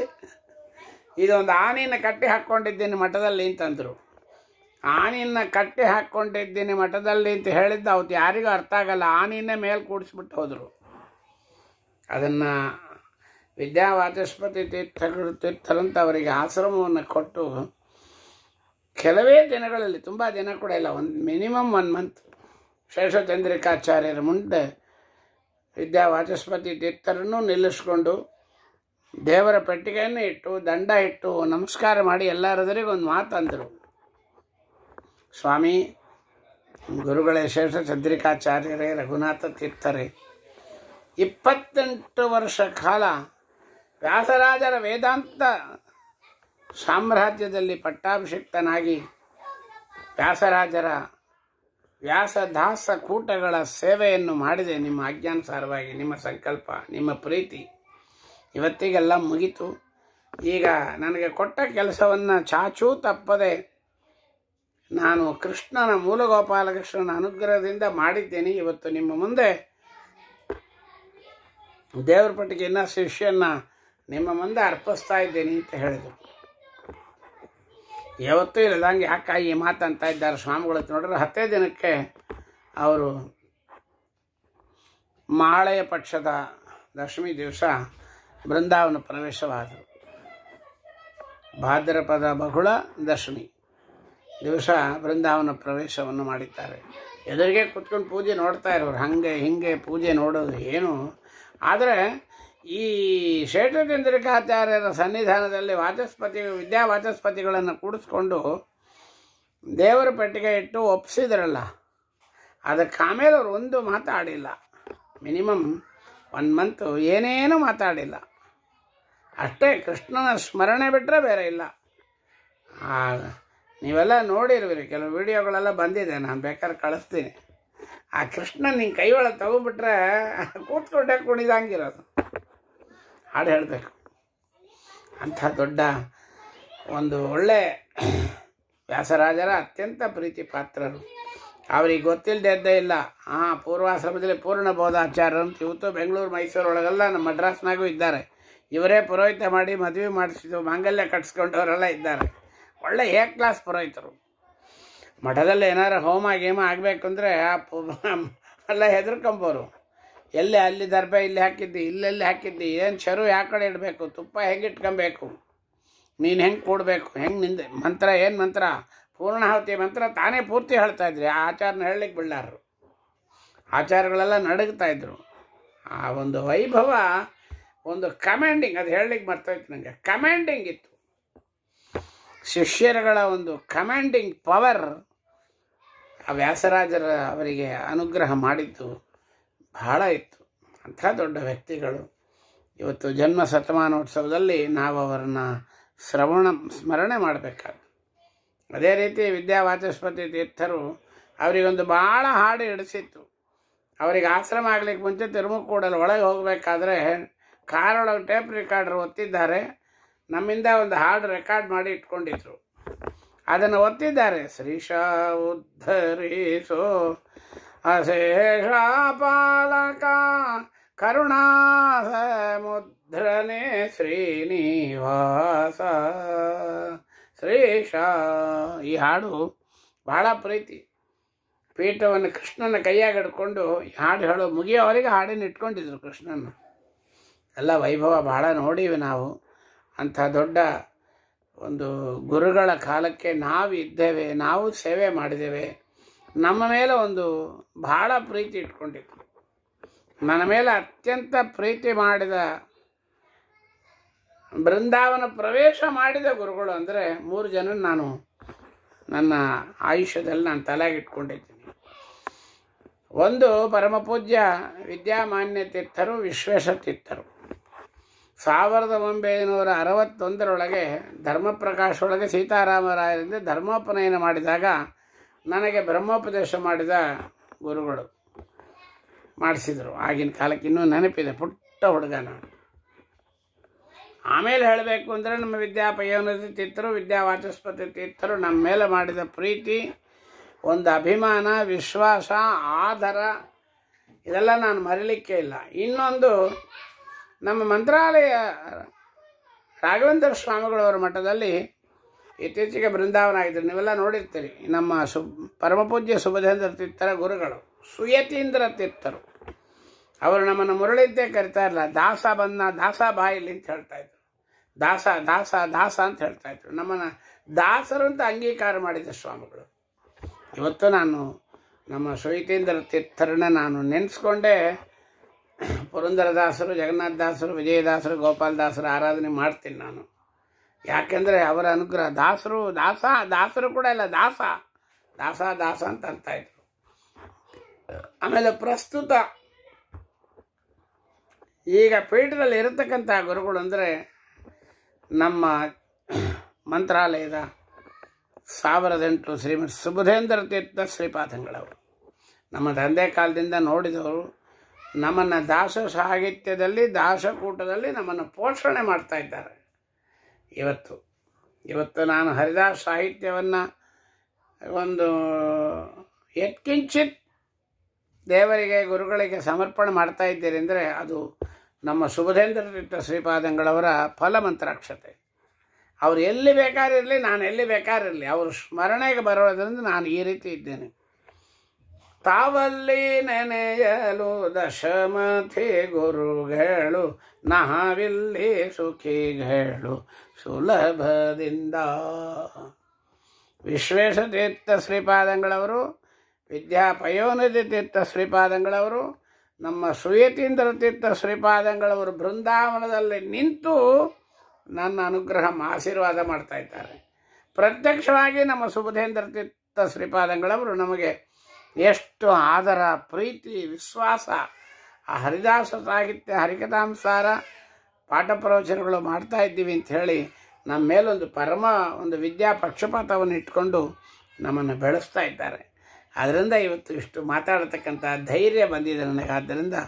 ಇದೊಂದು ಆನೆಯನ್ನು ಕಟ್ಟಿ ಹಾಕ್ಕೊಂಡಿದ್ದೀನಿ ಮಠದಲ್ಲಿ ಅಂತಂದರು ಆನಿನ ಕಟ್ಟಿ ಹಾಕ್ಕೊಂಡಿದ್ದೀನಿ ಮಠದಲ್ಲಿ ಅಂತ ಹೇಳಿದ್ದು ಅವತ್ತು ಯಾರಿಗೂ ಅರ್ಥ ಆಗಲ್ಲ ಆನಿನ ಮೇಲೆ ಕೂಡಿಸ್ಬಿಟ್ಟು ಹೋದರು ಅದನ್ನು ವಿದ್ಯಾವಾಚಸ್ಪತಿ ತೀರ್ಥಗಳು ತೀರ್ಥರಂತ ಅವರಿಗೆ ಆಶ್ರಮವನ್ನು ಕೊಟ್ಟು ಕೆಲವೇ ದಿನಗಳಲ್ಲಿ ತುಂಬ ದಿನ ಕೂಡ ಇಲ್ಲ ಒಂದು ಮಿನಿಮಮ್ ಒನ್ ಮಂತ್ ಶೇಷಚಂದ್ರಿಕಾಚಾರ್ಯರ ಮುಂದೆ ವಿದ್ಯಾವಾಚಸ್ಪತಿ ತೀರ್ಥರನ್ನು ನಿಲ್ಲಿಸ್ಕೊಂಡು ದೇವರ ಪೆಟ್ಟಿಗೆಯನ್ನು ಇಟ್ಟು ದಂಡ ಇಟ್ಟು ನಮಸ್ಕಾರ ಮಾಡಿ ಎಲ್ಲರದರಿಗೂ ಒಂದು ಅಂದರು ಸ್ವಾಮಿ ಗುರುಗಳೇ ಶೇಷ ಚಂದ್ರಿಕಾಚಾರ್ಯರೇ ರಘುನಾಥ ತೀರ್ಥರೇ ಇಪ್ಪತ್ತೆಂಟು ವರ್ಷ ಕಾಲ ವ್ಯಾಸರಾಜರ ವೇದಾಂತ ಸಾಮ್ರಾಜ್ಯದಲ್ಲಿ ಪಟ್ಟಾಭಿಷಿಕ್ತನಾಗಿ ವ್ಯಾಸರಾಜರ ವ್ಯಾಸದಾಸ ಕೂಟಗಳ ಸೇವೆಯನ್ನು ಮಾಡಿದೆ ನಿಮ್ಮ ಆಜ್ಞಾನುಸಾರವಾಗಿ ನಿಮ್ಮ ಸಂಕಲ್ಪ ನಿಮ್ಮ ಪ್ರೀತಿ ಇವತ್ತಿಗೆಲ್ಲ ಮುಗಿತು ಈಗ ನನಗೆ ಕೊಟ್ಟ ಕೆಲಸವನ್ನು ಚಾಚೂ ತಪ್ಪದೆ ನಾನು ಕೃಷ್ಣನ ಗೋಪಾಲಕೃಷ್ಣನ ಅನುಗ್ರಹದಿಂದ ಮಾಡಿದ್ದೇನೆ ಇವತ್ತು ನಿಮ್ಮ ಮುಂದೆ ದೇವರ ಪಟ್ಟಿಗೆನ ಶಿಷ್ಯನ್ನು ನಿಮ್ಮ ಮುಂದೆ ಅರ್ಪಿಸ್ತಾ ಇದ್ದೇನೆ ಅಂತ ಹೇಳಿದರು ಯಾವತ್ತೂ ಇಲ್ಲದಂಗೆ ಯಾಕೆ ಈ ಮಾತಂತ ಇದ್ದಾರೆ ಸ್ವಾಮಿಗಳು ನೋಡಿದ್ರೆ ಹತ್ತೇ ದಿನಕ್ಕೆ ಅವರು ಮಾಳೆಯ ಪಕ್ಷದ ದಶಮಿ ದಿವಸ ಬೃಂದಾವನ ಪ್ರವೇಶವಾದರು ಭಾದ್ರಪದ ಬಹುಳ ದಶಮಿ ದಿವಸ ಬೃಂದಾವನ ಪ್ರವೇಶವನ್ನು ಮಾಡಿದ್ದಾರೆ ಎದುರಿಗೆ ಕುತ್ಕೊಂಡು ಪೂಜೆ ನೋಡ್ತಾ ಇರೋರು ಹಾಗೆ ಹಿಂಗೆ ಪೂಜೆ ನೋಡೋದು ಏನು ಆದರೆ ಈ ಶೇಷಚಂದ್ರಿಕಾಚಾರ್ಯರ ಸನ್ನಿಧಾನದಲ್ಲಿ ವಾಚಸ್ಪತಿ ವಿದ್ಯಾ ವಾಚಸ್ಪತಿಗಳನ್ನು ಕೂಡಿಸ್ಕೊಂಡು ದೇವರ ಪೆಟ್ಟಿಗೆ ಇಟ್ಟು ಒಪ್ಪಿಸಿದ್ರಲ್ಲ ಅದಕ್ಕೆ ಆಮೇಲೆ ಅವರು ಒಂದು ಮಾತಾಡಿಲ್ಲ ಮಿನಿಮಮ್ ಒನ್ ಮಂತು ಏನೇನೂ ಮಾತಾಡಿಲ್ಲ ಅಷ್ಟೇ ಕೃಷ್ಣನ ಸ್ಮರಣೆ ಬಿಟ್ಟರೆ ಬೇರೆ ಇಲ್ಲ ನೀವೆಲ್ಲ ನೋಡಿರ್ವಿರಿ ಕೆಲವು ವೀಡಿಯೋಗಳೆಲ್ಲ ಬಂದಿದೆ ನಾನು ಬೇಕಾದ್ರೆ ಕಳಿಸ್ತೀನಿ ಆ ಕೃಷ್ಣ ನಿನ್ನ ಕೈ ಒಳಗೆ ತಗೊಂಬಿಟ್ರೆ ಕೂತ್ಕೊಂಡೆ ಕುಣಿದಂಗಿರೋದು ಹಾಡು ಹೇಳಬೇಕು ಅಂಥ ದೊಡ್ಡ ಒಂದು ಒಳ್ಳೆ ವ್ಯಾಸರಾಜರ ಅತ್ಯಂತ ಪ್ರೀತಿ ಪಾತ್ರರು ಅವ್ರಿಗೆ ಗೊತ್ತಿಲ್ಲದೆ ಇಲ್ಲ ಹಾಂ ಪೂರ್ವಾಶ್ರಮದಲ್ಲಿ ಪೂರ್ಣ ಬೋಧಾಚಾರ್ಯರು ಅಂತ ಇವತ್ತು ಬೆಂಗಳೂರು ಮೈಸೂರು ಒಳಗೆಲ್ಲ ನಮ್ಮ ಮಡ್ರಾಸ್ನಾಗೂ ಇದ್ದಾರೆ ಇವರೇ ಪುರೋಹಿತ ಮಾಡಿ ಮದುವೆ ಮಾಡಿಸಿದ್ದು ಮಾಂಗಲ್ಯ ಕಟ್ಸ್ಕೊಂಡವರೆಲ್ಲ ಇದ್ದಾರೆ ಒಳ್ಳೆ ಏ ಕ್ಲಾಸ್ ಪುರೋಹಿತರು ಮಠದಲ್ಲಿ ಏನಾರು ಹೋಮ ಗೇಮ ಆಗಬೇಕು ಅಂದರೆ ಎಲ್ಲ ಹೆದರ್ಕೊಂಬೋರು ಎಲ್ಲಿ ಅಲ್ಲಿ ದರ್ಬೆ ಇಲ್ಲಿ ಹಾಕಿದ್ದಿ ಇಲ್ಲೆಲ್ಲಿ ಹಾಕಿದ್ದಿ ಏನು ಶರು ಯಾವ ಕಡೆ ಇಡಬೇಕು ತುಪ್ಪ ಹೆಂಗೆ ಇಟ್ಕೊಬೇಕು ನೀನು ಹೆಂಗೆ ಕೂಡಬೇಕು ಹೆಂಗೆ ನಿಂದೆ ಮಂತ್ರ ಏನು ಮಂತ್ರ ಪೂರ್ಣಾಹುತಿ ಮಂತ್ರ ತಾನೇ ಪೂರ್ತಿ ಹೇಳ್ತಾ ಇದ್ರಿ ಆ ಆಚಾರನ ಹೇಳಲಿಕ್ಕೆ ಬಿಡಲಾರರು ಆಚಾರಗಳೆಲ್ಲ ನಡುಗ್ತಾಯಿದ್ರು ಇದ್ರು ಆ ಒಂದು ವೈಭವ ಒಂದು ಕಮ್ಯಾಂಡಿಂಗ್ ಅದು ಹೇಳಲಿಕ್ಕೆ ಮರ್ತೋಯ್ತು ನನಗೆ ಕಮ್ಯಾಂಡಿಂಗ್ ಇತ್ತು ಶಿಷ್ಯರುಗಳ ಒಂದು ಕಮಾಂಡಿಂಗ್ ಪವರ್ ಆ ವ್ಯಾಸರಾಜರ ಅವರಿಗೆ ಅನುಗ್ರಹ ಮಾಡಿದ್ದು ಬಹಳ ಇತ್ತು ಅಂಥ ದೊಡ್ಡ ವ್ಯಕ್ತಿಗಳು ಇವತ್ತು ಜನ್ಮ ಶತಮಾನೋತ್ಸವದಲ್ಲಿ ನಾವು ಅವರನ್ನು ಶ್ರವಣ ಸ್ಮರಣೆ ಮಾಡಬೇಕಾದ ಅದೇ ರೀತಿ ವಿದ್ಯಾವಾಚಸ್ಪತಿ ತೀರ್ಥರು ಅವರಿಗೊಂದು ಭಾಳ ಹಾಡು ಹಿಡಿಸಿತ್ತು ಅವರಿಗೆ ಆಶ್ರಮ ಆಗ್ಲಿಕ್ಕೆ ಮುಂಚೆ ತಿರುಮುಕೂಡಲು ಒಳಗೆ ಹೋಗಬೇಕಾದ್ರೆ ಕಾರೊಳಗೆ ಟೇಪ್ ರೆಕಾರ್ಡರ್ ಒತ್ತಿದ್ದಾರೆ ನಮ್ಮಿಂದ ಒಂದು ಹಾಡು ರೆಕಾರ್ಡ್ ಮಾಡಿ ಇಟ್ಕೊಂಡಿದ್ರು ಅದನ್ನು ಒತ್ತಿದ್ದಾರೆ ಶ್ರೀಶ ಉದ್ಧರಿಸೋ ಅಶೇಷ ಪಾಲಕ ಕರುಣಾ ಮುದ್ರನೆ ಶ್ರೀನಿವಾಸ ಶ್ರೀಶ ಈ ಹಾಡು ಬಹಳ ಪ್ರೀತಿ ಪೀಠವನ್ನು ಕೃಷ್ಣನ ಕೈಯಾಗ ಹಿಡ್ಕೊಂಡು ಹಾಡು ಹೇಳೋ ಮುಗಿಯೋವರೆಗೆ ಹಾಡನ್ನು ಇಟ್ಕೊಂಡಿದ್ರು ಕೃಷ್ಣನ ಎಲ್ಲ ವೈಭವ ಬಹಳ ನೋಡೀವಿ ನಾವು ಅಂಥ ದೊಡ್ಡ ಒಂದು ಗುರುಗಳ ಕಾಲಕ್ಕೆ ನಾವು ಇದ್ದೇವೆ ನಾವು ಸೇವೆ ಮಾಡಿದ್ದೇವೆ ನಮ್ಮ ಮೇಲೆ ಒಂದು ಭಾಳ ಪ್ರೀತಿ ಇಟ್ಕೊಂಡಿತ್ತು ನನ್ನ ಮೇಲೆ ಅತ್ಯಂತ ಪ್ರೀತಿ ಮಾಡಿದ ಬೃಂದಾವನ ಪ್ರವೇಶ ಮಾಡಿದ ಗುರುಗಳು ಅಂದರೆ ಮೂರು ಜನ ನಾನು ನನ್ನ ಆಯುಷ್ಯದಲ್ಲಿ ನಾನು ಇಟ್ಕೊಂಡಿದ್ದೀನಿ ಒಂದು ಪರಮಪೂಜ್ಯ ವಿದ್ಯಾಮಾನ್ಯ ತೀರ್ಥರು ವಿಶ್ವೇಶ ತೀರ್ಥರು ಸಾವಿರದ ಒಂಬೈನೂರ ಅರವತ್ತೊಂದರೊಳಗೆ ಧರ್ಮಪ್ರಕಾಶ್ ಒಳಗೆ ಸೀತಾರಾಮರಾಯರಿಂದ ಧರ್ಮೋಪನಯನ ಮಾಡಿದಾಗ ನನಗೆ ಬ್ರಹ್ಮೋಪದೇಶ ಮಾಡಿದ ಗುರುಗಳು ಮಾಡಿಸಿದರು ಆಗಿನ ಕಾಲಕ್ಕೆ ಇನ್ನೂ ನೆನಪಿದೆ ಪುಟ್ಟ ಹುಡುಗ ನಾನು ಆಮೇಲೆ ಹೇಳಬೇಕು ಅಂದರೆ ನಮ್ಮ ವಿದ್ಯಾಪಯೋನದ ತೀರ್ಥರು ವಿದ್ಯಾವಾಚಸ್ಪತಿ ತೀರ್ಥರು ನಮ್ಮ ಮೇಲೆ ಮಾಡಿದ ಪ್ರೀತಿ ಒಂದು ಅಭಿಮಾನ ವಿಶ್ವಾಸ ಆಧಾರ ಇದೆಲ್ಲ ನಾನು ಮರೀಲಿಕ್ಕೆ ಇಲ್ಲ ಇನ್ನೊಂದು ನಮ್ಮ ಮಂತ್ರಾಲಯ ರಾಘವೇಂದ್ರ ಸ್ವಾಮಿಗಳವರ ಮಠದಲ್ಲಿ ಇತ್ತೀಚೆಗೆ ಬೃಂದಾವನ ಆಗಿದ್ದರು ನೀವೆಲ್ಲ ನೋಡಿರ್ತೀರಿ ನಮ್ಮ ಸು ಪರಮಪೂಜ್ಯ ಸುಭದೇಂದ್ರ ತೀರ್ಥರ ಗುರುಗಳು ಸುಯತೀಂದ್ರ ತೀರ್ಥರು ಅವರು ನಮ್ಮನ್ನು ಮುರಳಿದ್ದೇ ಕರಿತಾ ದಾಸ ಬಂದ ದಾಸ ಬಾಯಿಲಿ ಅಂತ ಹೇಳ್ತಾ ಇದ್ರು ದಾಸ ದಾಸ ದಾಸ ಅಂತ ಹೇಳ್ತಾ ಇದ್ರು ನಮ್ಮನ್ನು ದಾಸರು ಅಂತ ಅಂಗೀಕಾರ ಮಾಡಿದ ಸ್ವಾಮಿಗಳು ಇವತ್ತು ನಾನು ನಮ್ಮ ಸುಯತೀಂದ್ರ ತೀರ್ಥರನ್ನ ನಾನು ನೆನೆಸ್ಕೊಂಡೇ ಪುರಂದರದಾಸರು ದಾಸರು ವಿಜಯದಾಸರು ಗೋಪಾಲದಾಸರು ಆರಾಧನೆ ಮಾಡ್ತೀನಿ ನಾನು ಯಾಕೆಂದರೆ ಅವರ ಅನುಗ್ರಹ ದಾಸರು ದಾಸ ದಾಸರು ಕೂಡ ಇಲ್ಲ ದಾಸ ದಾಸ ದಾಸ ಅಂತ ಅಂತಾಯಿದ್ರು ಆಮೇಲೆ ಪ್ರಸ್ತುತ ಈಗ ಪೀಠದಲ್ಲಿ ಇರತಕ್ಕಂಥ ಗುರುಗಳು ಅಂದರೆ ನಮ್ಮ ಮಂತ್ರಾಲಯದ ಸಾವಿರದ ಎಂಟು ಶ್ರೀಮತ್ ಸುಬುಧೇಂದ್ರ ತೀರ್ಥ ಶ್ರೀಪಾದಂಗಳವರು ನಮ್ಮ ತಂದೆ ಕಾಲದಿಂದ ನೋಡಿದವರು ನಮ್ಮನ್ನು ದಾಸ ಸಾಹಿತ್ಯದಲ್ಲಿ ದಾಸಕೂಟದಲ್ಲಿ ನಮ್ಮನ್ನು ಪೋಷಣೆ ಮಾಡ್ತಾ ಇದ್ದಾರೆ ಇವತ್ತು ಇವತ್ತು ನಾನು ಹರಿದಾಸ ಸಾಹಿತ್ಯವನ್ನು ಒಂದು ಎತ್ಕಿಂಚಿತ್ ದೇವರಿಗೆ ಗುರುಗಳಿಗೆ ಸಮರ್ಪಣೆ ಮಾಡ್ತಾ ಇದ್ದೀರಿ ಅಂದರೆ ಅದು ನಮ್ಮ ಸುಭಧೇಂದ್ರ ತೀರ್ಥ ಶ್ರೀಪಾದಂಗಳವರ ಫಲಮಂತ್ರಾಕ್ಷತೆ ಅವ್ರು ಎಲ್ಲಿ ಬೇಕಾದಿರಲಿ ನಾನು ಎಲ್ಲಿ ಬೇಕಾದಿರಲಿ ಅವರು ಸ್ಮರಣೆಗೆ ಬರೋದರಿಂದ ನಾನು ಈ ರೀತಿ ಇದ್ದೇನೆ ತಾವಲ್ಲಿ ನೆನೆಯಲು ದಶಮಥಿ ಗುರುಗಳು ನಾವಿಲ್ಲಿ ಸುಖಿಗಳು ಸುಲಭದಿಂದ ವಿಶ್ವೇಶತೀರ್ಥ ತೀರ್ಥ ಶ್ರೀಪಾದಂಗಳವರು ವಿದ್ಯಾ ತೀರ್ಥ ಶ್ರೀಪಾದಂಗಳವರು ನಮ್ಮ ಸುಯತೀಂದ್ರ ತೀರ್ಥ ಶ್ರೀಪಾದಂಗಳವರು ಬೃಂದಾವನದಲ್ಲಿ ನಿಂತು ನನ್ನ ಅನುಗ್ರಹ ಆಶೀರ್ವಾದ ಮಾಡ್ತಾ ಇದ್ದಾರೆ ಪ್ರತ್ಯಕ್ಷವಾಗಿ ನಮ್ಮ ಸುಬುಧೇಂದ್ರ ತೀರ್ಥ ಶ್ರೀಪಾದಂಗಳವರು ನಮಗೆ ಎಷ್ಟು ಆದರ ಪ್ರೀತಿ ವಿಶ್ವಾಸ ಆ ಹರಿದಾಸ ಸಾಹಿತ್ಯ ಹರಿಕಥಾಂಸಾರ ಪಾಠ ಪ್ರವಚನಗಳು ಮಾಡ್ತಾ ಇದ್ದೀವಿ ಅಂತ ಹೇಳಿ ನಮ್ಮ ಮೇಲೊಂದು ಪರಮ ಒಂದು ವಿದ್ಯಾ ಪಕ್ಷಪಾತವನ್ನು ಇಟ್ಕೊಂಡು ನಮ್ಮನ್ನು ಬೆಳೆಸ್ತಾ ಇದ್ದಾರೆ ಅದರಿಂದ ಇವತ್ತು ಇಷ್ಟು ಮಾತಾಡತಕ್ಕಂಥ ಧೈರ್ಯ ಬಂದಿದೆ ನನಗೆ ಆದ್ದರಿಂದ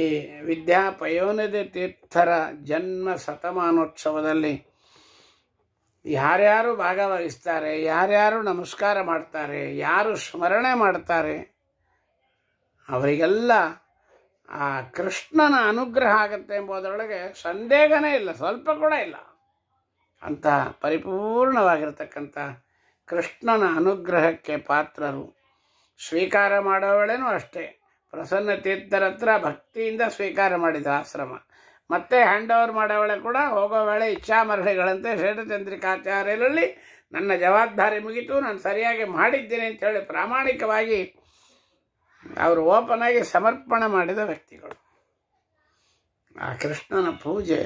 ಈ ವಿದ್ಯಾ ಪಯೋನದ ತೀರ್ಥರ ಜನ್ಮ ಶತಮಾನೋತ್ಸವದಲ್ಲಿ ಯಾರ್ಯಾರು ಭಾಗವಹಿಸ್ತಾರೆ ಯಾರ್ಯಾರು ನಮಸ್ಕಾರ ಮಾಡ್ತಾರೆ ಯಾರು ಸ್ಮರಣೆ ಮಾಡ್ತಾರೆ ಅವರಿಗೆಲ್ಲ ಆ ಕೃಷ್ಣನ ಅನುಗ್ರಹ ಆಗುತ್ತೆ ಎಂಬುದರೊಳಗೆ ಸಂದೇಹನೇ ಇಲ್ಲ ಸ್ವಲ್ಪ ಕೂಡ ಇಲ್ಲ ಅಂತ ಪರಿಪೂರ್ಣವಾಗಿರ್ತಕ್ಕಂಥ ಕೃಷ್ಣನ ಅನುಗ್ರಹಕ್ಕೆ ಪಾತ್ರರು ಸ್ವೀಕಾರ ಮಾಡೋವಳೇನೂ ಅಷ್ಟೇ ಪ್ರಸನ್ನ ತೀರ್ಥರ ಹತ್ರ ಭಕ್ತಿಯಿಂದ ಸ್ವೀಕಾರ ಮಾಡಿದ ಆಶ್ರಮ ಮತ್ತೆ ಹ್ಯಾಂಡ್ ಓವರ್ ಮಾಡೋವಳೆ ಕೂಡ ಹೋಗೋ ವೇಳೆ ಇಚ್ಛಾಮರಣಿಗಳಂತೆ ಶ್ರೇಷ್ಠಚಂದ್ರಿಕಾಚಾರ್ಯರಲ್ಲಿ ನನ್ನ ಜವಾಬ್ದಾರಿ ಮುಗಿತು ನಾನು ಸರಿಯಾಗಿ ಮಾಡಿದ್ದೇನೆ ಅಂತೇಳಿ ಪ್ರಾಮಾಣಿಕವಾಗಿ ಅವರು ಓಪನ್ ಆಗಿ ಸಮರ್ಪಣೆ ಮಾಡಿದ ವ್ಯಕ್ತಿಗಳು ಆ ಕೃಷ್ಣನ ಪೂಜೆ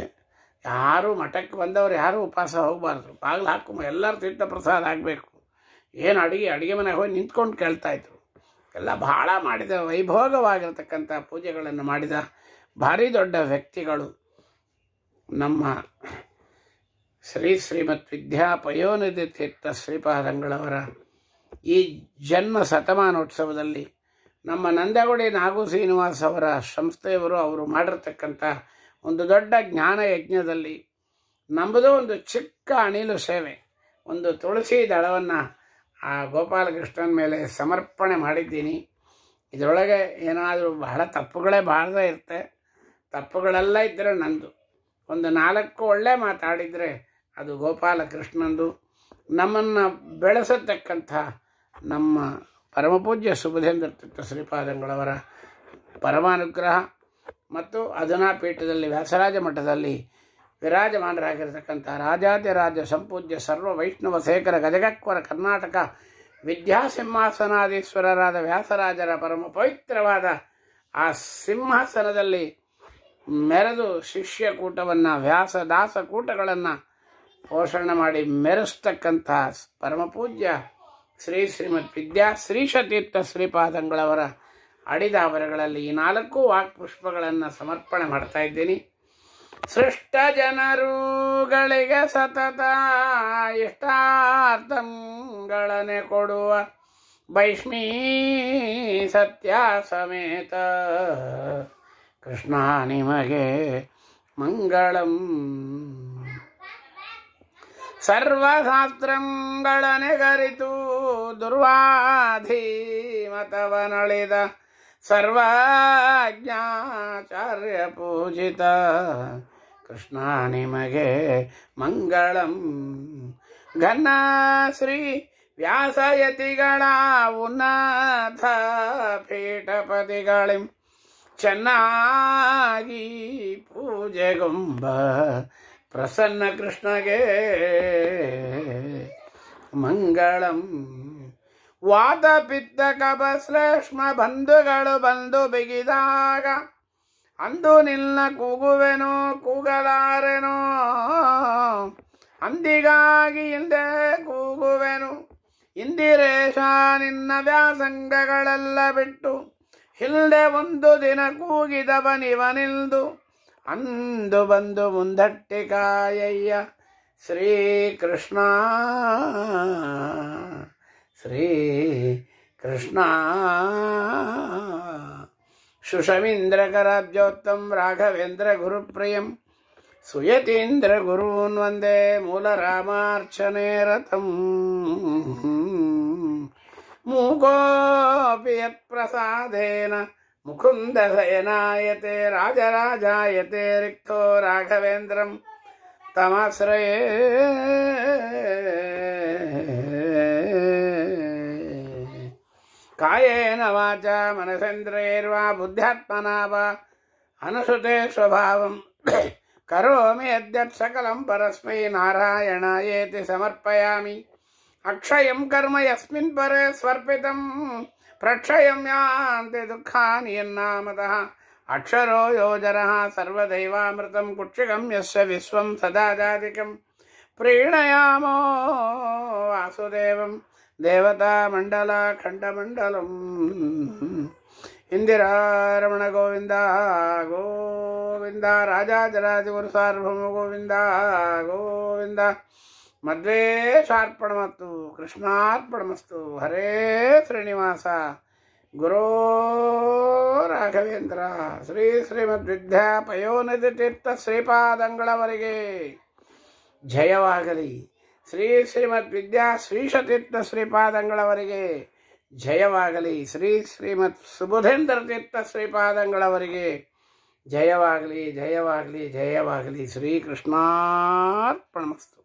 ಯಾರೂ ಮಠಕ್ಕೆ ಬಂದವರು ಯಾರೂ ಉಪವಾಸ ಹೋಗಬಾರ್ದು ಬಾಗಿಲು ಹಾಕು ಎಲ್ಲರೂ ತೀರ್ಥ ಪ್ರಸಾದ ಆಗಬೇಕು ಏನು ಅಡುಗೆ ಅಡುಗೆ ಮನೆಗೆ ಹೋಗಿ ನಿಂತ್ಕೊಂಡು ಕೇಳ್ತಾಯಿದ್ರು ಎಲ್ಲ ಭಾಳ ಮಾಡಿದ ವೈಭೋಗವಾಗಿರ್ತಕ್ಕಂಥ ಪೂಜೆಗಳನ್ನು ಮಾಡಿದ ಭಾರಿ ದೊಡ್ಡ ವ್ಯಕ್ತಿಗಳು ನಮ್ಮ ಶ್ರೀ ಶ್ರೀಮತ್ ವಿದ್ಯಾ ತೀರ್ಥ ಶ್ರೀಪಾದಂಗಳವರ ಈ ಜನ್ಮ ಶತಮಾನೋತ್ಸವದಲ್ಲಿ ನಮ್ಮ ನಂದಗುಡಿ ನಾಗು ಶ್ರೀನಿವಾಸ್ ಅವರ ಸಂಸ್ಥೆಯವರು ಅವರು ಮಾಡಿರ್ತಕ್ಕಂಥ ಒಂದು ದೊಡ್ಡ ಜ್ಞಾನ ಯಜ್ಞದಲ್ಲಿ ನಮ್ಮದು ಒಂದು ಚಿಕ್ಕ ಅಣಿಲು ಸೇವೆ ಒಂದು ತುಳಸಿ ದಳವನ್ನು ಆ ಗೋಪಾಲಕೃಷ್ಣನ ಮೇಲೆ ಸಮರ್ಪಣೆ ಮಾಡಿದ್ದೀನಿ ಇದರೊಳಗೆ ಏನಾದರೂ ಬಹಳ ತಪ್ಪುಗಳೇ ಬಾಳದೇ ಇರುತ್ತೆ ತಪ್ಪುಗಳೆಲ್ಲ ಇದ್ದರೆ ನಂದು ಒಂದು ನಾಲ್ಕು ಒಳ್ಳೆ ಮಾತಾಡಿದರೆ ಅದು ಗೋಪಾಲಕೃಷ್ಣಂದು ನಮ್ಮನ್ನು ಬೆಳೆಸತಕ್ಕಂಥ ನಮ್ಮ ಪರಮಪೂಜ್ಯ ಸುಬುಧೇಂದ್ರ ತೀರ್ಥ ಶ್ರೀಪಾದಂಗಳವರ ಪರಮಾನುಗ್ರಹ ಮತ್ತು ಅಧುನಾ ಪೀಠದಲ್ಲಿ ವ್ಯಾಸರಾಜ ಮಠದಲ್ಲಿ ವಿರಾಜಮಾನರಾಗಿರತಕ್ಕಂಥ ರಾಜ ಸಂಪೂಜ್ಯ ಸರ್ವ ವೈಷ್ಣವ ಶೇಖರ ಗಜಗಕ್ವರ ಕರ್ನಾಟಕ ವಿದ್ಯಾಸಿಂಹಾಸನಾದೀಶ್ವರರಾದ ವ್ಯಾಸರಾಜರ ಪರಮ ಪವಿತ್ರವಾದ ಆ ಸಿಂಹಾಸನದಲ್ಲಿ ಮೆರೆದು ಶಿಷ್ಯಕೂಟವನ್ನು ವ್ಯಾಸದಾಸ ಕೂಟಗಳನ್ನು ಪೋಷಣೆ ಮಾಡಿ ಮೆರೆಸ್ತಕ್ಕಂತಹ ಪರಮಪೂಜ್ಯ ಶ್ರೀ ಶ್ರೀಮದ್ ವಿದ್ಯಾ ಶ್ರೀ ಶತೀರ್ಥ ಶ್ರೀಪಾದಂಗಳವರ ಅಡಿದಾವರಗಳಲ್ಲಿ ಈ ನಾಲ್ಕು ವಾಕ್ ವಾಕ್ಪುಷ್ಪಗಳನ್ನು ಸಮರ್ಪಣೆ ಮಾಡ್ತಾ ಇದ್ದೀನಿ ಸೃಷ್ಟ ಜನರುಗಳಿಗೆ ಸತತ ಇಷ್ಟಾರ್ಥಗಳನೆ ಕೊಡುವ ಭೈಷ್ಮೀ ಸತ್ಯ ಸಮೇತ ಕೃಷ್ಣ ನಿಮಗೆ ಮಂಗಳಂ ಸರ್ವಶಾಸ್ತ್ರಗಳ ನಿಗರಿತು ದುರ್ವಾಧಿ ಮತವನಳಿದ ಸರ್ವಜ್ಞಾಚಾರ್ಯ ಪೂಜಿತ ಕೃಷ್ಣ ನಿಮಗೆ ಮಂಗಳಂ ಘನ ಶ್ರೀ ವ್ಯಾಸಯತಿಗಳ ಉನ್ನತ ಪೀಠಪತಿಗಳಿಂ ಚೆನ್ನಾಗಿ ಪೂಜೆಗೊಂಬ ಪ್ರಸನ್ನ ಕೃಷ್ಣಗೆ ಮಂಗಳಂ ವಾದ ಪಿತ್ತ ಕಬ ಶ್ಲೇಷ್ಮ ಬಂಧುಗಳು ಬಂದು ಬಿಗಿದಾಗ ಅಂದು ನಿಲ್ಲ ಕೂಗುವೆನೋ ಕೂಗಲಾರೆನೋ ಅಂದಿಗಾಗಿ ಹಿಂದೆ ಕೂಗುವೆನು ಇಂದಿರೇಶ ನಿನ್ನ ವ್ಯಾಸಂಗಗಳೆಲ್ಲ ಬಿಟ್ಟು ಇಲ್ಲದೆ ಒಂದು ದಿನ ಕೂಗಿದವನಿವನಿಲ್ದು ಅಂದು ಬಂದು ಮುಂದಟ್ಟಿ ಕಾಯಯ್ಯ ಶ್ರೀಕೃಷ್ಣ ಶ್ರೀ ಕೃಷ್ಣ ಶುಷಮೀಂದ್ರಕರಾಬ್ಜೋತ್ತಂ ರಾಘವೇಂದ್ರ ಗುರುಪ್ರಿಯಂ ಸುಯತೀಂದ್ರ ಗುರೂನ್ ವಂದೇ ಮೂಲರಾಮಾರ್ಚನೆ ರಥಂ मूकोऽपि यत्प्रसादेन मुकुन्दसेनायते राजराजायते रिक्तो राघवेन्द्रं तमाश्रये कायेन वाचा मनसेन्द्रैर्वा बुद्ध्यात्मना वा अनुसृते स्वभावं करोमि अद्य सकलं परस्मै नारायणायेति समर्पयामि அக்ஷயம் கர்ம எஸ்மின் பர ஸ்வர்பிதம் பிரக்ஷயம் யாந்தி துக்கானி என்னாமதா அக்ஷரோ யோஜனா சர்வதைவாமிருதம் குட்சிகம் எஸ் விஸ்வம் சதாஜாதிக்கம் பிரீணயாமோ வாசுதேவம் தேவதா மண்டலா கண்டமண்டலம் இந்திராரமண கோவிந்தா கோவிந்தா ராஜாஜராஜ குரு சார்பம கோவிந்தா கோவிந்தா ಮಧ್ವೇಶಾರ್ಪಣಮತ್ತು ಕೃಷ್ಣಾರ್ಪಣಮಸ್ತು ಹರೇ ಶ್ರೀನಿವಾಸ ಗುರೋ ರಾಘವೇಂದ್ರ ಶ್ರೀ ವಿದ್ಯಾ ಪಯೋನದಿ ತೀರ್ಥ ಶ್ರೀಪಾದಂಗಳವರಿಗೆ ಜಯವಾಗಲಿ ಶ್ರೀ ಶ್ರೀಮದ್ವಿದ್ಯಾ ಶ್ರೀಶತೀರ್ಥ ಶ್ರೀಪಾದಂಗಳವರಿಗೆ ಜಯವಾಗಲಿ ಶ್ರೀ ಶ್ರೀಮತ್ ಸುಬುಧೇಂದ್ರ ತೀರ್ಥ ಶ್ರೀಪಾದಂಗಳವರಿಗೆ ಜಯವಾಗಲಿ ಜಯವಾಗಲಿ ಜಯವಾಗಲಿ ಶ್ರೀಕೃಷ್ಣಾರ್ಪಣಮಸ್ತು